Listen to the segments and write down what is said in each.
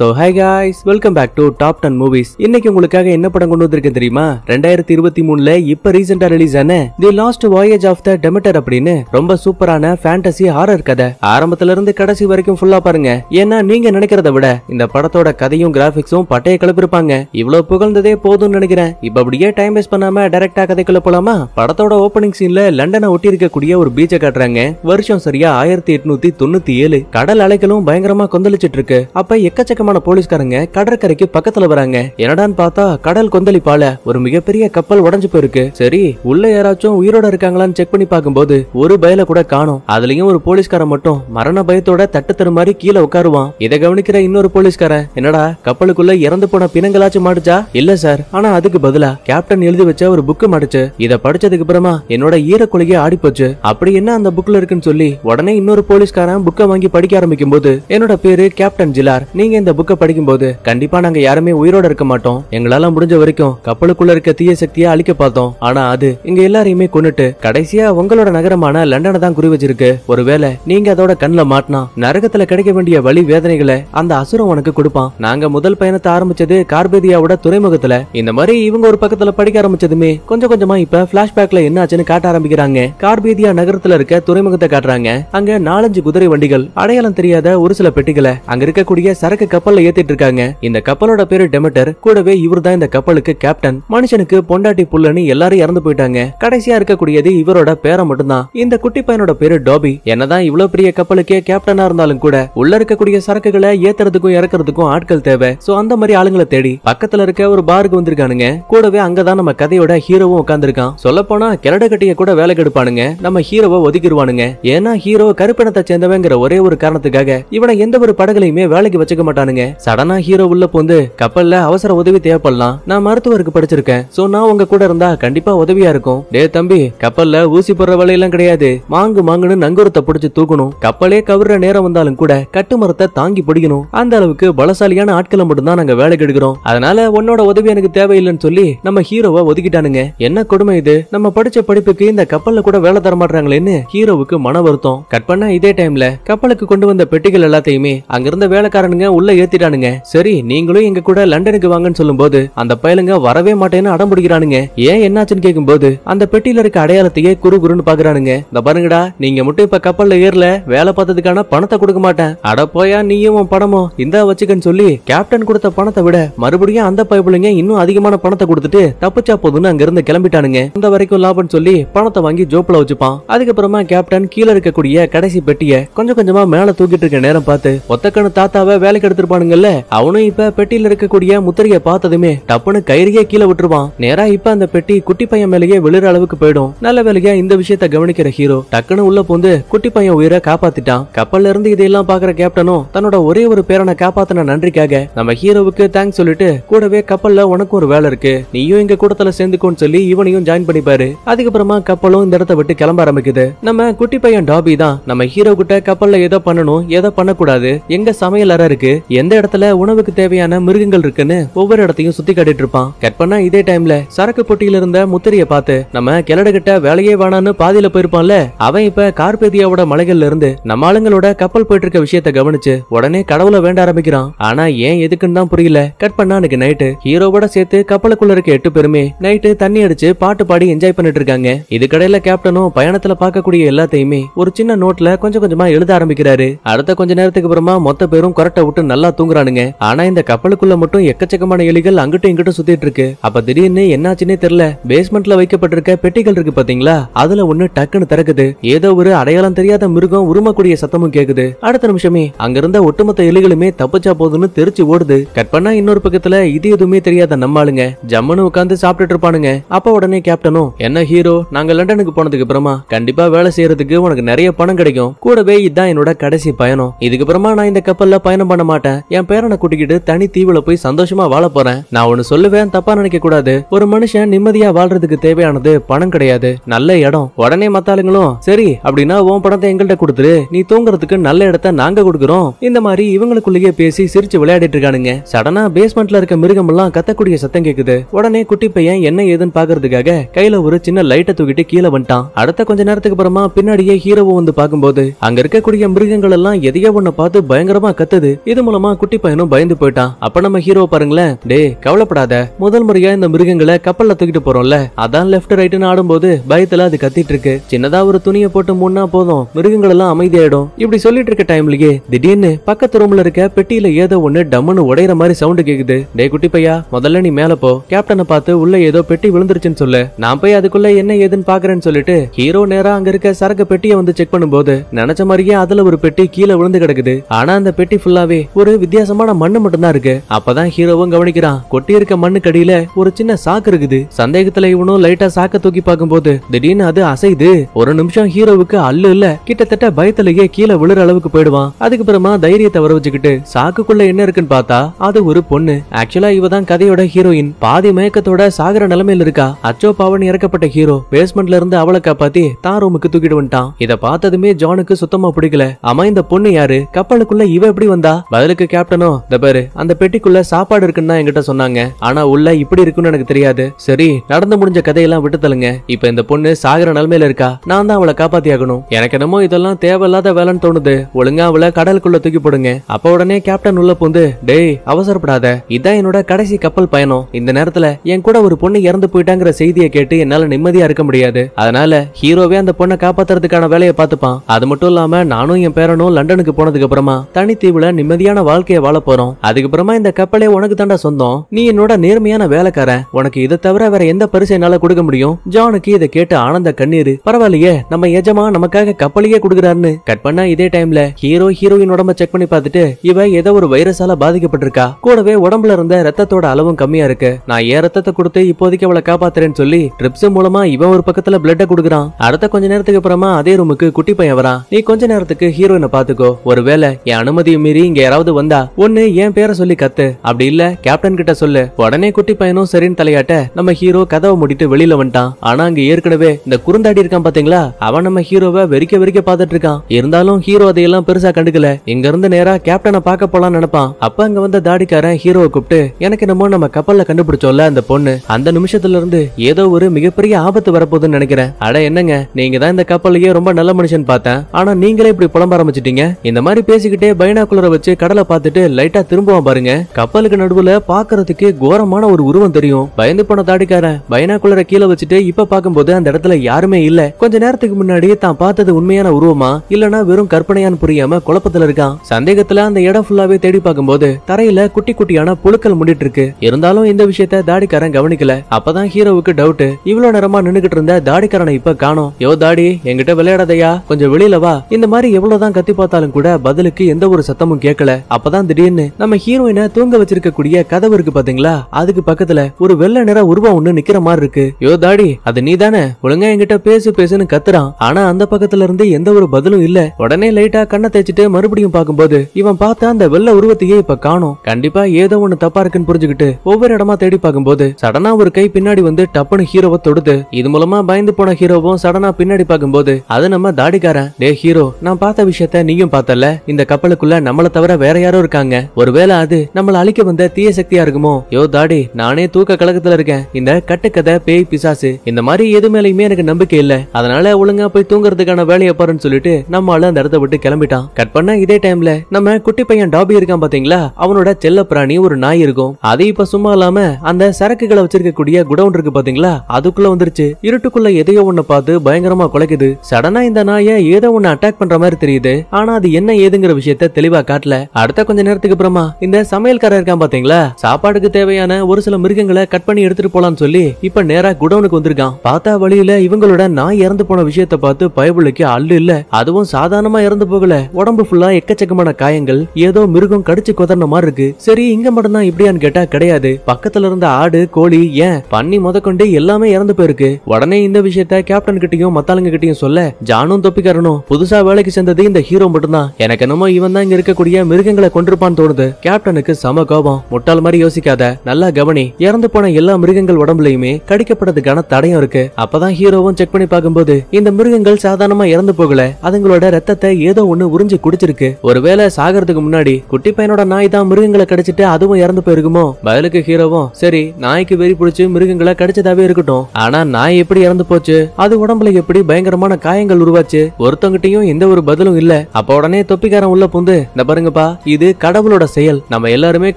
so hi guys welcome back to top ten movies இன்னைக்கு உங்களுக்காக என்ன படம் கொண்டு வந்திருக்கேன் தெரியுமா ரெண்டாயிரத்தி இருபத்தி மூணுல இப்ப ரீசெண்டா ரிலீஸ் ஆன the last voyage of the Demeter அப்படின்னு ரொம்ப சூப்பரான ஃபேண்டசி ஹாரர் கதை ஆரம்பத்துல இருந்து கடைசி வரைக்கும் ஃபுல்லா பாருங்க ஏன்னா நீங்க நினைக்கிறத விட இந்த படத்தோட கதையும் கிராபிக்ஸும் பட்டைய கிளப்பிருப்பாங்க இவ்வளவு புகழ்ந்ததே போதும்னு நினைக்கிறேன் இப்ப அப்படியே டைம் வேஸ்ட் பண்ணாம டைரக்டா கதைக்குள்ள போலாமா படத்தோட ஓப்பனிங் சீன்ல லண்டனை ஒட்டி இருக்கக்கூடிய ஒரு பீச்சை காட்டுறாங்க வருஷம் சரியா ஆயிரத்தி எட்நூத்தி தொண்ணூத்தி ஏழு கடல் அலைகளும் பயங்கரமா கொந்தளிச்சிட்டு இருக்கு அப்ப எக்கச்சக்கமா பலமான போலீஸ்காரங்க கடற்கரைக்கு பக்கத்துல வராங்க என்னடான்னு பார்த்தா கடல் கொந்தளிப்பால ஒரு மிகப்பெரிய கப்பல் உடஞ்சு போயிருக்கு சரி உள்ள யாராச்சும் உயிரோட இருக்காங்களான்னு செக் பண்ணி பார்க்கும்போது ஒரு பயல கூட காணும் அதுலயும் ஒரு போலீஸ்கார மட்டும் மரண பயத்தோட தட்டு தரும் மாதிரி கீழே உட்காருவான் இதை கவனிக்கிற இன்னொரு போலீஸ்கார என்னடா கப்பலுக்குள்ள இறந்து போன பிணங்களாச்சும் மாடிச்சா இல்ல சார் ஆனா அதுக்கு பதிலா கேப்டன் எழுதி வச்ச ஒரு புக்கு மாடுச்சு இத படிச்சதுக்கு அப்புறமா என்னோட ஈரக்குலையே ஆடி போச்சு அப்படி என்ன அந்த புக்ல இருக்குன்னு சொல்லி உடனே இன்னொரு போலீஸ்காரன் புக்கை வாங்கி படிக்க ஆரம்பிக்கும் போது என்னோட பேரு கேப்டன் ஜிலார் நீங்க இந்த புக்கை போது கண்டிப்பா நாங்க யாருமே உயிரோட இருக்க மாட்டோம் எங்களால முடிஞ்ச வரைக்கும் கப்பலுக்குள்ள இருக்க தீய சக்தியை அழிக்க பார்த்தோம் ஆனா அது இங்க எல்லாரையுமே கொண்டுட்டு கடைசியா உங்களோட நகரமான லண்டனை தான் குறி வச்சிருக்கு ஒருவேளை நீங்க அதோட கண்ணுல மாட்டினா நரகத்துல கிடைக்க வேண்டிய வழி வேதனைகளை அந்த அசுரம் உனக்கு கொடுப்பான் நாங்க முதல் பயணத்தை ஆரம்பிச்சது கார்பேதியாவோட துறைமுகத்துல இந்த மாதிரி இவங்க ஒரு பக்கத்துல படிக்க ஆரம்பிச்சதுமே கொஞ்சம் கொஞ்சமா இப்ப பிளாஷ்பேக்ல என்ன ஆச்சுன்னு காட்ட ஆரம்பிக்கிறாங்க கார்பேதியா நகரத்துல இருக்க துறைமுகத்தை காட்டுறாங்க அங்க நாலஞ்சு குதிரை வண்டிகள் அடையாளம் தெரியாத ஒரு சில பெட்டிகளை அங்க இருக்கக்கூடிய சரக்கு கப்பல்ல ஏத்திட்டு இருக்காங்க இந்த கப்பலோட பேரு டெமட்டர் கூடவே இவர் தான் இந்த கப்பலுக்கு கேப்டன் மனுஷனுக்கு பொண்டாட்டி புள்ளன்னு எல்லாரும் இறந்து போயிட்டாங்க கடைசியா இருக்கக்கூடியது இவரோட பேரை மட்டும்தான் இந்த குட்டி பையனோட பேரு டாபி என்னதான் இவ்வளவு பெரிய கப்பலுக்கே கேப்டனா இருந்தாலும் கூட உள்ள இருக்கக்கூடிய சரக்குகளை ஏத்துறதுக்கும் இறக்குறதுக்கும் ஆட்கள் தேவை சோ அந்த மாதிரி ஆளுங்களை தேடி பக்கத்துல இருக்க ஒரு பாருக்கு வந்திருக்கானுங்க கூடவே அங்கதான் நம்ம கதையோட ஹீரோவும் உட்காந்துருக்கான் சொல்ல போனா கிரட கட்டிய கூட வேலை கெடுப்பானுங்க நம்ம ஹீரோவை ஒதுக்கிடுவானுங்க ஏன்னா ஹீரோ கருப்பினத்தை சேர்ந்தவங்கிற ஒரே ஒரு காரணத்துக்காக இவனை எந்த ஒரு படகுலையுமே வேலைக்கு வச்சுக்க மாட்டானுங்க இருக்கானுங்க சடனா ஹீரோ உள்ள போந்து கப்பல்ல அவசர உதவி தேவைப்படலாம் நான் மருத்துவருக்கு படிச்சிருக்கேன் சோ நான் உங்க கூட இருந்தா கண்டிப்பா உதவியா இருக்கும் டே தம்பி கப்பல்ல ஊசி போடுற வேலையெல்லாம் கிடையாது மாங்கு மாங்குன்னு நங்கூரத்தை பிடிச்சு தூக்கணும் கப்பலே கவுற நேரம் வந்தாலும் கூட கட்டுமரத்தை தாங்கி பிடிக்கணும் அந்த அளவுக்கு பலசாலியான ஆட்களை மட்டும் தான் நாங்க வேலைக்கு எடுக்கிறோம் அதனால உன்னோட உதவி எனக்கு தேவையில்லைன்னு சொல்லி நம்ம ஹீரோவை ஒதுக்கிட்டானுங்க என்ன கொடுமை இது நம்ம படிச்ச படிப்புக்கு இந்த கப்பல்ல கூட வேலை தர மாட்டாங்களேன்னு ஹீரோவுக்கு மன வருத்தம் கட் பண்ண இதே டைம்ல கப்பலுக்கு கொண்டு வந்த பெட்டிகள் எல்லாத்தையுமே அங்கிருந்த வேலைக்காரனுங்க உள்ள ஏத்திட்டானுங்க சரி நீங்களும் எங்க கூட லண்டனுக்கு வாங்கன்னு சொல்லும் போது அந்த பயலுங்க வரவே மாட்டேன்னு அடம் பிடிக்கிறானுங்க ஏன் என்னாச்சுன்னு கேக்கும்போது அந்த பெட்டியில இருக்க அடையாளத்தையே குரு குருன்னு பாக்குறானுங்க இந்த பாருங்கடா நீங்க மட்டும் இப்ப கப்பல்ல ஏறல வேலை பார்த்ததுக்கான பணத்தை கொடுக்க மாட்டேன் அட போயா நீயும் படமும் இந்த வச்சுக்கன்னு சொல்லி கேப்டன் கொடுத்த பணத்தை விட மறுபடியும் அந்த பைப்பிளுங்க இன்னும் அதிகமான பணத்தை கொடுத்துட்டு தப்பிச்சா போதுன்னு அங்க இருந்து கிளம்பிட்டானுங்க இந்த வரைக்கும் லாபம் சொல்லி பணத்தை வாங்கி ஜோப்ல வச்சுப்பான் அதுக்கப்புறமா கேப்டன் கீழே இருக்கக்கூடிய கடைசி பெட்டியை கொஞ்சம் கொஞ்சமா மேல தூக்கிட்டு இருக்க நேரம் பார்த்து ஒத்தக்கண்ணு தாத்தாவை வேலைக்கு எடுத்துட்டு இருப்பானுங்கல்ல அவனும் இப்ப பெட்டியில இருக்கக்கூடிய முத்திரையை பார்த்ததுமே டப்புனு கயிறையே கீழே விட்டுருவான் நேரா இப்ப அந்த பெட்டி குட்டி பையன் மேலேயே விழுற அளவுக்கு போயிடும் நல்ல வேலையா இந்த விஷயத்த கவனிக்கிற ஹீரோ டக்குன்னு உள்ள போந்து குட்டி பையன் உயிரை காப்பாத்திட்டான் கப்பல்ல இருந்து இதையெல்லாம் பாக்குற கேப்டனும் தன்னோட ஒரே ஒரு பேரனை காப்பாத்தின நன்றிக்காக நம்ம ஹீரோவுக்கு தேங்க்ஸ் சொல்லிட்டு கூடவே கப்பல்ல உனக்கும் ஒரு வேலை இருக்கு நீயும் எங்க கூடத்துல சேர்ந்துக்கோன்னு சொல்லி இவனையும் ஜாயின் பண்ணிப்பாரு அதுக்கப்புறமா கப்பலும் இந்த இடத்த விட்டு கிளம்ப ஆரம்பிக்குது நம்ம குட்டி பையன் டாபி தான் நம்ம ஹீரோ கிட்ட கப்பல்ல ஏதோ பண்ணணும் ஏதோ பண்ணக்கூடாது எங்க சமையல் இருக்கு எந்த இடத்துல உணவுக்கு தேவையான மிருகங்கள் இருக்குன்னு ஒவ்வொரு இடத்தையும் சுத்தி காட்டிட்டு இருப்பான் கட் பண்ணா இதே டைம்ல சரக்கு பொட்டியில இருந்த முத்திரிய பார்த்து நம்ம கிட்ட வேலையே வேணான்னு பாதியில போயிருப்பான்ல அவன் இப்ப கார்பேதியாவோட மலைகள்ல இருந்து நம்ம ஆளுங்களோட கப்பல் போயிட்டு இருக்க விஷயத்த கவனிச்சு உடனே கடவுளை வேண்ட ஆரம்பிக்கிறான் ஆனா ஏன் எதுக்குன்னு தான் புரியல கட் பண்ணா அன்னைக்கு நைட்டு ஹீரோவோட சேர்த்து கப்பலுக்குள்ள இருக்க எட்டு பேருமே நைட்டு தண்ணி அடிச்சு பாட்டு பாடி என்ஜாய் பண்ணிட்டு இருக்காங்க கடையில கேப்டனும் பயணத்துல பார்க்கக்கூடிய எல்லாத்தையுமே ஒரு சின்ன நோட்ல கொஞ்சம் கொஞ்சமா எழுத ஆரம்பிக்கிறாரு அடுத்த கொஞ்ச நேரத்துக்கு அப்புறமா மொத்த பேரும் கொரட்டை விட்டு நல்லா நல்லா தூங்குறானுங்க ஆனா இந்த கப்பலுக்குள்ள மட்டும் எக்கச்சக்கமான எலிகள் அங்கிட்டும் இங்கிட்டும் சுத்திட்டு இருக்கு அப்ப திடீர்னு என்னாச்சுன்னே தெரியல பேஸ்மெண்ட்ல வைக்கப்பட்டிருக்க பெட்டிகள் இருக்கு பாத்தீங்களா அதுல ஒண்ணு டக்குன்னு திறக்குது ஏதோ ஒரு அடையாளம் தெரியாத மிருகம் உருமக்கூடிய சத்தமும் கேக்குது அடுத்த நிமிஷமே அங்கிருந்த ஒட்டுமொத்த எலிகளுமே தப்பிச்சா போதுன்னு தெரிச்சு ஓடுது கட் பண்ணா இன்னொரு பக்கத்துல இது எதுவுமே தெரியாத நம்மாளுங்க ஜம்மனு ஜம்முன்னு உட்காந்து சாப்பிட்டுட்டு இருப்பானுங்க அப்ப உடனே கேப்டனும் என்ன ஹீரோ நாங்க லண்டனுக்கு போனதுக்கு அப்புறமா கண்டிப்பா வேலை செய்யறதுக்கு உனக்கு நிறைய பணம் கிடைக்கும் கூடவே இதுதான் என்னோட கடைசி பயணம் இதுக்கு அப்புறமா நான் இந்த கப்பல்ல பயணம் பண்ண மாட்டேன் என் பேரனை கூட்டிக்கிட்டு தனி தீவுல போய் சந்தோஷமா வாழ போறேன் நான் ஒன்னு சொல்லுவேன் தப்பா நினைக்க கூடாது ஒரு மனுஷன் நிம்மதியா வாழ்றதுக்கு தேவையானது பணம் கிடையாது நல்ல இடம் உடனே மத்தாளுங்களும் சரி அப்படின்னா உன் பணத்தை எங்கள்கிட்ட கொடுத்துரு நீ தூங்குறதுக்கு நல்ல இடத்த நாங்க கொடுக்குறோம் இந்த மாதிரி இவங்களுக்குள்ளேயே பேசி சிரிச்சு விளையாடிட்டு இருக்கானுங்க சடனா பேஸ்மெண்ட்ல இருக்க மிருகம் எல்லாம் கத்தக்கூடிய சத்தம் கேக்குது உடனே குட்டி பையன் என்ன ஏதுன்னு பாக்குறதுக்காக கையில ஒரு சின்ன லைட்டை தூக்கிட்டு கீழே வந்துட்டான் அடுத்த கொஞ்ச நேரத்துக்கு அப்புறமா பின்னாடியே ஹீரோவும் வந்து பார்க்கும்போது அங்க இருக்கக்கூடிய மிருகங்கள் எல்லாம் எதையோ ஒண்ணு பார்த்து பயங்கரமா கத்துது இது மூலமா அதுக்கப்புறமா குட்டி பையனும் பயந்து போயிட்டான் அப்ப நம்ம ஹீரோ பாருங்களேன் டே கவலைப்படாத முதல் முறையா இந்த மிருகங்களை கப்பல்ல தூக்கிட்டு போறோம்ல அதான் லெப்ட் ரைட்னு ஆடும்போது பயத்துல அது கத்திட்டு இருக்கு சின்னதா ஒரு துணியை போட்டு முன்னா போதும் மிருகங்கள் எல்லாம் அமைதியாயிடும் இப்படி சொல்லிட்டு இருக்க டைம்லயே திடீர்னு பக்கத்து ரூம்ல இருக்க பெட்டியில ஏதோ ஒண்ணு டம்முன்னு உடையற மாதிரி சவுண்ட் கேக்குது டே குட்டி பையா முதல்ல நீ மேல போ கேப்டனை பார்த்து உள்ள ஏதோ பெட்டி விழுந்துருச்சுன்னு சொல்லு நான் போய் அதுக்குள்ள என்ன ஏதுன்னு பாக்குறேன்னு சொல்லிட்டு ஹீரோ நேரா அங்க இருக்க சரக்கு பெட்டியை வந்து செக் பண்ணும்போது நினைச்ச மாதிரியே அதுல ஒரு பெட்டி கீழே விழுந்து கிடக்குது ஆனா அந்த பெட்டி ஃபுல்லாவே ஒரு ஒரு வித்தியாசமான மண்ணு மட்டும்தான் இருக்கு அப்பதான் ஹீரோவும் கவனிக்கிறான் கொட்டி இருக்க மண்ணுக்கு கடியில ஒரு சின்ன சாக்கு இருக்குது சந்தேகத்துல இவனும் லைட்டா சாக்க தூக்கி பார்க்கும் போது திடீர்னு அது அசைது ஒரு நிமிஷம் ஹீரோவுக்கு அல்லு இல்ல கிட்டத்தட்ட பயத்திலேயே கீழே விழுற அளவுக்கு போயிடுவான் அதுக்கப்புறமா தைரியத்தை வர வச்சுக்கிட்டு சாக்குக்குள்ள என்ன இருக்குன்னு பார்த்தா அது ஒரு பொண்ணு ஆக்சுவலா இவதான் கதையோட ஹீரோயின் பாதி மயக்கத்தோட சாகர நிலைமையில இருக்கா அச்சோ பாவன் இறக்கப்பட்ட ஹீரோ பேஸ்மெண்ட்ல இருந்து அவளை காப்பாத்தி தான் ரூமுக்கு தூக்கிட்டு வந்துட்டான் இத பார்த்ததுமே ஜானுக்கு சுத்தமா பிடிக்கல ஆமா இந்த பொண்ணு யாரு கப்பலுக்குள்ள இவ எப்படி வந்தா பதிலுக்கு இருக்கு கேப்டனோ இந்த பாரு அந்த பெட்டிக்குள்ள சாப்பாடு இருக்குன்னு தான் என்கிட்ட சொன்னாங்க ஆனா உள்ள இப்படி இருக்குன்னு எனக்கு தெரியாது சரி நடந்து முடிஞ்ச கதையெல்லாம் விட்டு தலுங்க இப்ப இந்த பொண்ணு சாகர நிலைமையில இருக்கா நான் தான் அவளை காப்பாத்தி ஆகணும் எனக்கு என்னமோ இதெல்லாம் தேவையில்லாத வேலைன்னு தோணுது ஒழுங்கா அவளை கடலுக்குள்ள தூக்கி போடுங்க அப்ப உடனே கேப்டன் உள்ள பூந்து டேய் அவசரப்படாத இதான் என்னோட கடைசி கப்பல் பயணம் இந்த நேரத்துல என் கூட ஒரு பொண்ணு இறந்து போயிட்டாங்கிற செய்தியை கேட்டு என்னால நிம்மதியா இருக்க முடியாது அதனால ஹீரோவே அந்த பொண்ணை காப்பாத்துறதுக்கான வேலையை பார்த்துப்பான் அது மட்டும் இல்லாம நானும் என் பேரனும் லண்டனுக்கு போனதுக்கு அப்புறமா தனித்தீவுல நிம்மதியான வாழ்க்கையை வாழ போறோம் அதுக்கப்புறமா இந்த கப்பலே உனக்கு தாண்டா சொந்தம் நீ என்னோட நேர்மையான வேலைக்காரன் உனக்கு இதை தவிர வேற எந்த பரிசு என்னால கொடுக்க முடியும் ஜானுக்கு இதை கேட்டு ஆனந்த கண்ணீர் பரவாயில்லையே நம்ம எஜமா நமக்காக கப்பலையே கொடுக்குறாருன்னு கட் பண்ணா இதே டைம்ல ஹீரோ ஹீரோயின் உடம்ப செக் பண்ணி பார்த்துட்டு இவ ஏதோ ஒரு வைரஸால பாதிக்கப்பட்டிருக்கா கூடவே உடம்புல இருந்த ரத்தத்தோட அளவும் கம்மியா இருக்கு நான் ஏன் ரத்தத்தை கொடுத்து இப்போதைக்கு அவளை காப்பாத்துறேன்னு சொல்லி ட்ரிப்ஸ் மூலமா இவன் ஒரு பக்கத்துல பிளட்ட கொடுக்குறான் அடுத்த கொஞ்ச நேரத்துக்கு அப்புறமா அதே ரூமுக்கு குட்டி பையன் வரான் நீ கொஞ்ச நேரத்துக்கு ஹீரோயினை பாத்துக்கோ ஒருவேளை என் அனுமதியை மீறி இங்க யாராவது வந்தா ஒன்னு என் பேரை சொல்லி கத்து அப்படி இல்ல கேப்டன் கிட்ட சொல்லு உடனே குட்டி பையனும் சரின்னு தலையாட்ட நம்ம ஹீரோ கதவை முடிட்டு வெளியில வந்துட்டான் ஆனா அங்க ஏற்கனவே இந்த குறுந்தாடி இருக்கான் பாத்தீங்களா அவன் நம்ம ஹீரோவை வெறிக்க வெறிக்க பாத்துட்டு இருக்கான் இருந்தாலும் ஹீரோ அதையெல்லாம் பெருசா கண்டுக்கல இங்க இருந்து நேரா கேப்டனை பார்க்க போலாம் நினைப்பான் அப்ப அங்க வந்த தாடிக்காரன் ஹீரோவை கூப்பிட்டு எனக்கு என்னமோ நம்ம கப்பல்ல கண்டுபிடிச்சோம்ல அந்த பொண்ணு அந்த நிமிஷத்துல இருந்து ஏதோ ஒரு மிகப்பெரிய ஆபத்து வரப்போகுதுன்னு நினைக்கிறேன் அட என்னங்க நீங்க தான் இந்த கப்பலையே ரொம்ப நல்ல மனுஷன் பார்த்தேன் ஆனா நீங்களே இப்படி புலம்ப ஆரம்பிச்சிட்டீங்க இந்த மாதிரி பேசிக்கிட்டே பைனாக்குலரை வச்சு கடலை பார்த்துட்டு லைட்டா திரும்புவான் பாருங்க கப்பலுக்கு நடுவுல பாக்குறதுக்கு கோரமான ஒரு உருவம் தெரியும் பயந்து போன தாடிக்காரன் பயனாக்குள்ள கீழே வச்சுட்டு இப்ப பாக்கும்போது அந்த இடத்துல யாருமே இல்ல கொஞ்ச நேரத்துக்கு முன்னாடி தான் பார்த்தது உண்மையான உருவமா இல்லனா வெறும் கற்பனையான புரியாம குழப்பத்துல இருக்கான் சந்தேகத்துல அந்த இடம் ஃபுல்லாவே தேடி பார்க்கும்போது தரையில குட்டி குட்டியான புழுக்கள் முடிட்டு இருக்கு இருந்தாலும் இந்த விஷயத்த தாடிக்காரன் கவனிக்கல அப்பதான் ஹீரோவுக்கு டவுட் இவ்வளவு நேரமா நின்னுகிட்டு இருந்த தாடிக்காரனை இப்ப காணோம் யோ தாடி என்கிட்ட விளையாடாதையா கொஞ்சம் வெளியில வா இந்த மாதிரி எவ்வளவுதான் கத்தி பார்த்தாலும் கூட பதிலுக்கு எந்த ஒரு சத்தமும் கேட்கல அப்பதான் திடீர்னு நம்ம ஹீரோயினை தூங்க வச்சிருக்க கூடிய கதவு இருக்கு பாத்தீங்களா அதுக்கு பக்கத்துல ஒரு வெள்ள நிற உருவம் ஒண்ணு நிக்கிற மாதிரி இருக்கு யோ தாடி அது நீ தானே ஒழுங்கா என்கிட்ட பேசு பேசுன்னு கத்துறான் ஆனா அந்த பக்கத்துல இருந்து எந்த ஒரு பதிலும் இல்ல உடனே லைட்டா கண்ணை தேய்ச்சிட்டு மறுபடியும் பாக்கும்போது இவன் பார்த்த அந்த வெள்ள உருவத்தையே இப்ப காணும் கண்டிப்பா ஏதோ ஒண்ணு தப்பா இருக்குன்னு புரிஞ்சுக்கிட்டு ஒவ்வொரு இடமா தேடி பார்க்கும்போது சடனா ஒரு கை பின்னாடி வந்து டப்புனு ஹீரோவை தொடுது இது மூலமா பயந்து போன ஹீரோவும் சடனா பின்னாடி பாக்கும்போது அது நம்ம தாடிக்காரன் டே ஹீரோ நான் பார்த்த விஷயத்த நீயும் பார்த்தல இந்த கப்பலுக்குள்ள நம்மள தவிர வேற யாரோ இருக்காங்க ஒருவேளை அது நம்மள அழிக்க வந்த தீய சக்தியா இருக்குமோ யோ தாடி நானே தூக்க கழகத்துல இருக்கேன் இந்த கட்டுக்கதை பேய் பிசாசு இந்த மாதிரி எது மேலயுமே எனக்கு நம்பிக்கை இல்ல அதனால ஒழுங்கா போய் தூங்குறதுக்கான வேலையை பாருன்னு சொல்லிட்டு நம்ம ஆளு அந்த இடத்த விட்டு கிளம்பிட்டான் கட் பண்ண இதே டைம்ல நம்ம குட்டி பையன் டாபி இருக்கான் பாத்தீங்களா அவனோட செல்ல பிராணி ஒரு நாய் இருக்கும் அது இப்ப சும்மா இல்லாம அந்த சரக்குகளை வச்சிருக்கக்கூடிய குடவுன் இருக்கு பாத்தீங்களா அதுக்குள்ள வந்துருச்சு இருட்டுக்குள்ள எதையோ ஒண்ணு பார்த்து பயங்கரமா குலைக்குது சடனா இந்த நாயை ஏதோ ஒண்ணு அட்டாக் பண்ற மாதிரி தெரியுது ஆனா அது என்ன ஏதுங்கிற விஷயத்த தெளிவா காட்டல அடுத்த பார்த்தா கொஞ்ச நேரத்துக்கு அப்புறமா இந்த சமையல்காரர் இருக்கான் பாத்தீங்களா சாப்பாடுக்கு தேவையான ஒரு சில மிருகங்களை கட் பண்ணி எடுத்துட்டு போலான்னு சொல்லி இப்ப நேரா குடவுனுக்கு வந்திருக்கான் பார்த்தா வழியில இவங்களோட நான் இறந்து போன விஷயத்த பார்த்து பயபுள்ளிக்கு அல்லு இல்ல அதுவும் சாதாரணமா இறந்து போகல உடம்பு ஃபுல்லா எக்கச்சக்கமான காயங்கள் ஏதோ மிருகம் கடிச்சு கொதர்ன மாதிரி இருக்கு சரி இங்க மட்டும்தான் இப்படியான்னு கேட்டா கிடையாது பக்கத்துல இருந்த ஆடு கோழி ஏன் பண்ணி முதற்கொண்டு எல்லாமே இறந்து போயிருக்கு உடனே இந்த விஷயத்த கேப்டன் கிட்டயும் மத்தாளுங்க கிட்டயும் சொல்ல ஜானும் தொப்பிக்காரனும் புதுசா வேலைக்கு சேர்ந்தது இந்த ஹீரோ மட்டும்தான் எனக்கு என்னமோ இவன் தான் இங்க இருக்கக்கூடிய மிருகங்கள் எங்களை கொண்டிருப்பான்னு தோணுது கேப்டனுக்கு சம கோபம் முட்டாள் மாதிரி யோசிக்காத நல்லா கவனி இறந்து போன எல்லா மிருகங்கள் உடம்புலயுமே கடிக்கப்பட்டதுக்கான தடையும் இருக்கு அப்பதான் ஹீரோவும் செக் பண்ணி பார்க்கும்போது இந்த மிருகங்கள் சாதாரணமா இறந்து போகல அதுங்களோட ரத்தத்தை ஏதோ ஒண்ணு உறிஞ்சு குடிச்சிருக்கு ஒருவேளை சாகிறதுக்கு முன்னாடி குட்டி பையனோட நாய் தான் மிருகங்களை கடிச்சிட்டு அதுவும் இறந்து போயிருக்குமோ பதிலுக்கு ஹீரோவும் சரி நாய்க்கு வெறி பிடிச்சு மிருகங்களை கடிச்சதாவே இருக்கட்டும் ஆனா நாய் எப்படி இறந்து போச்சு அது உடம்புல எப்படி பயங்கரமான காயங்கள் உருவாச்சு ஒருத்தங்கிட்டையும் எந்த ஒரு பதிலும் இல்ல அப்ப உடனே தொப்பிக்காரன் உள்ள புந்து இந்த பாருங்கப்பா இது கடவுளோட செயல் நம்ம எல்லாருமே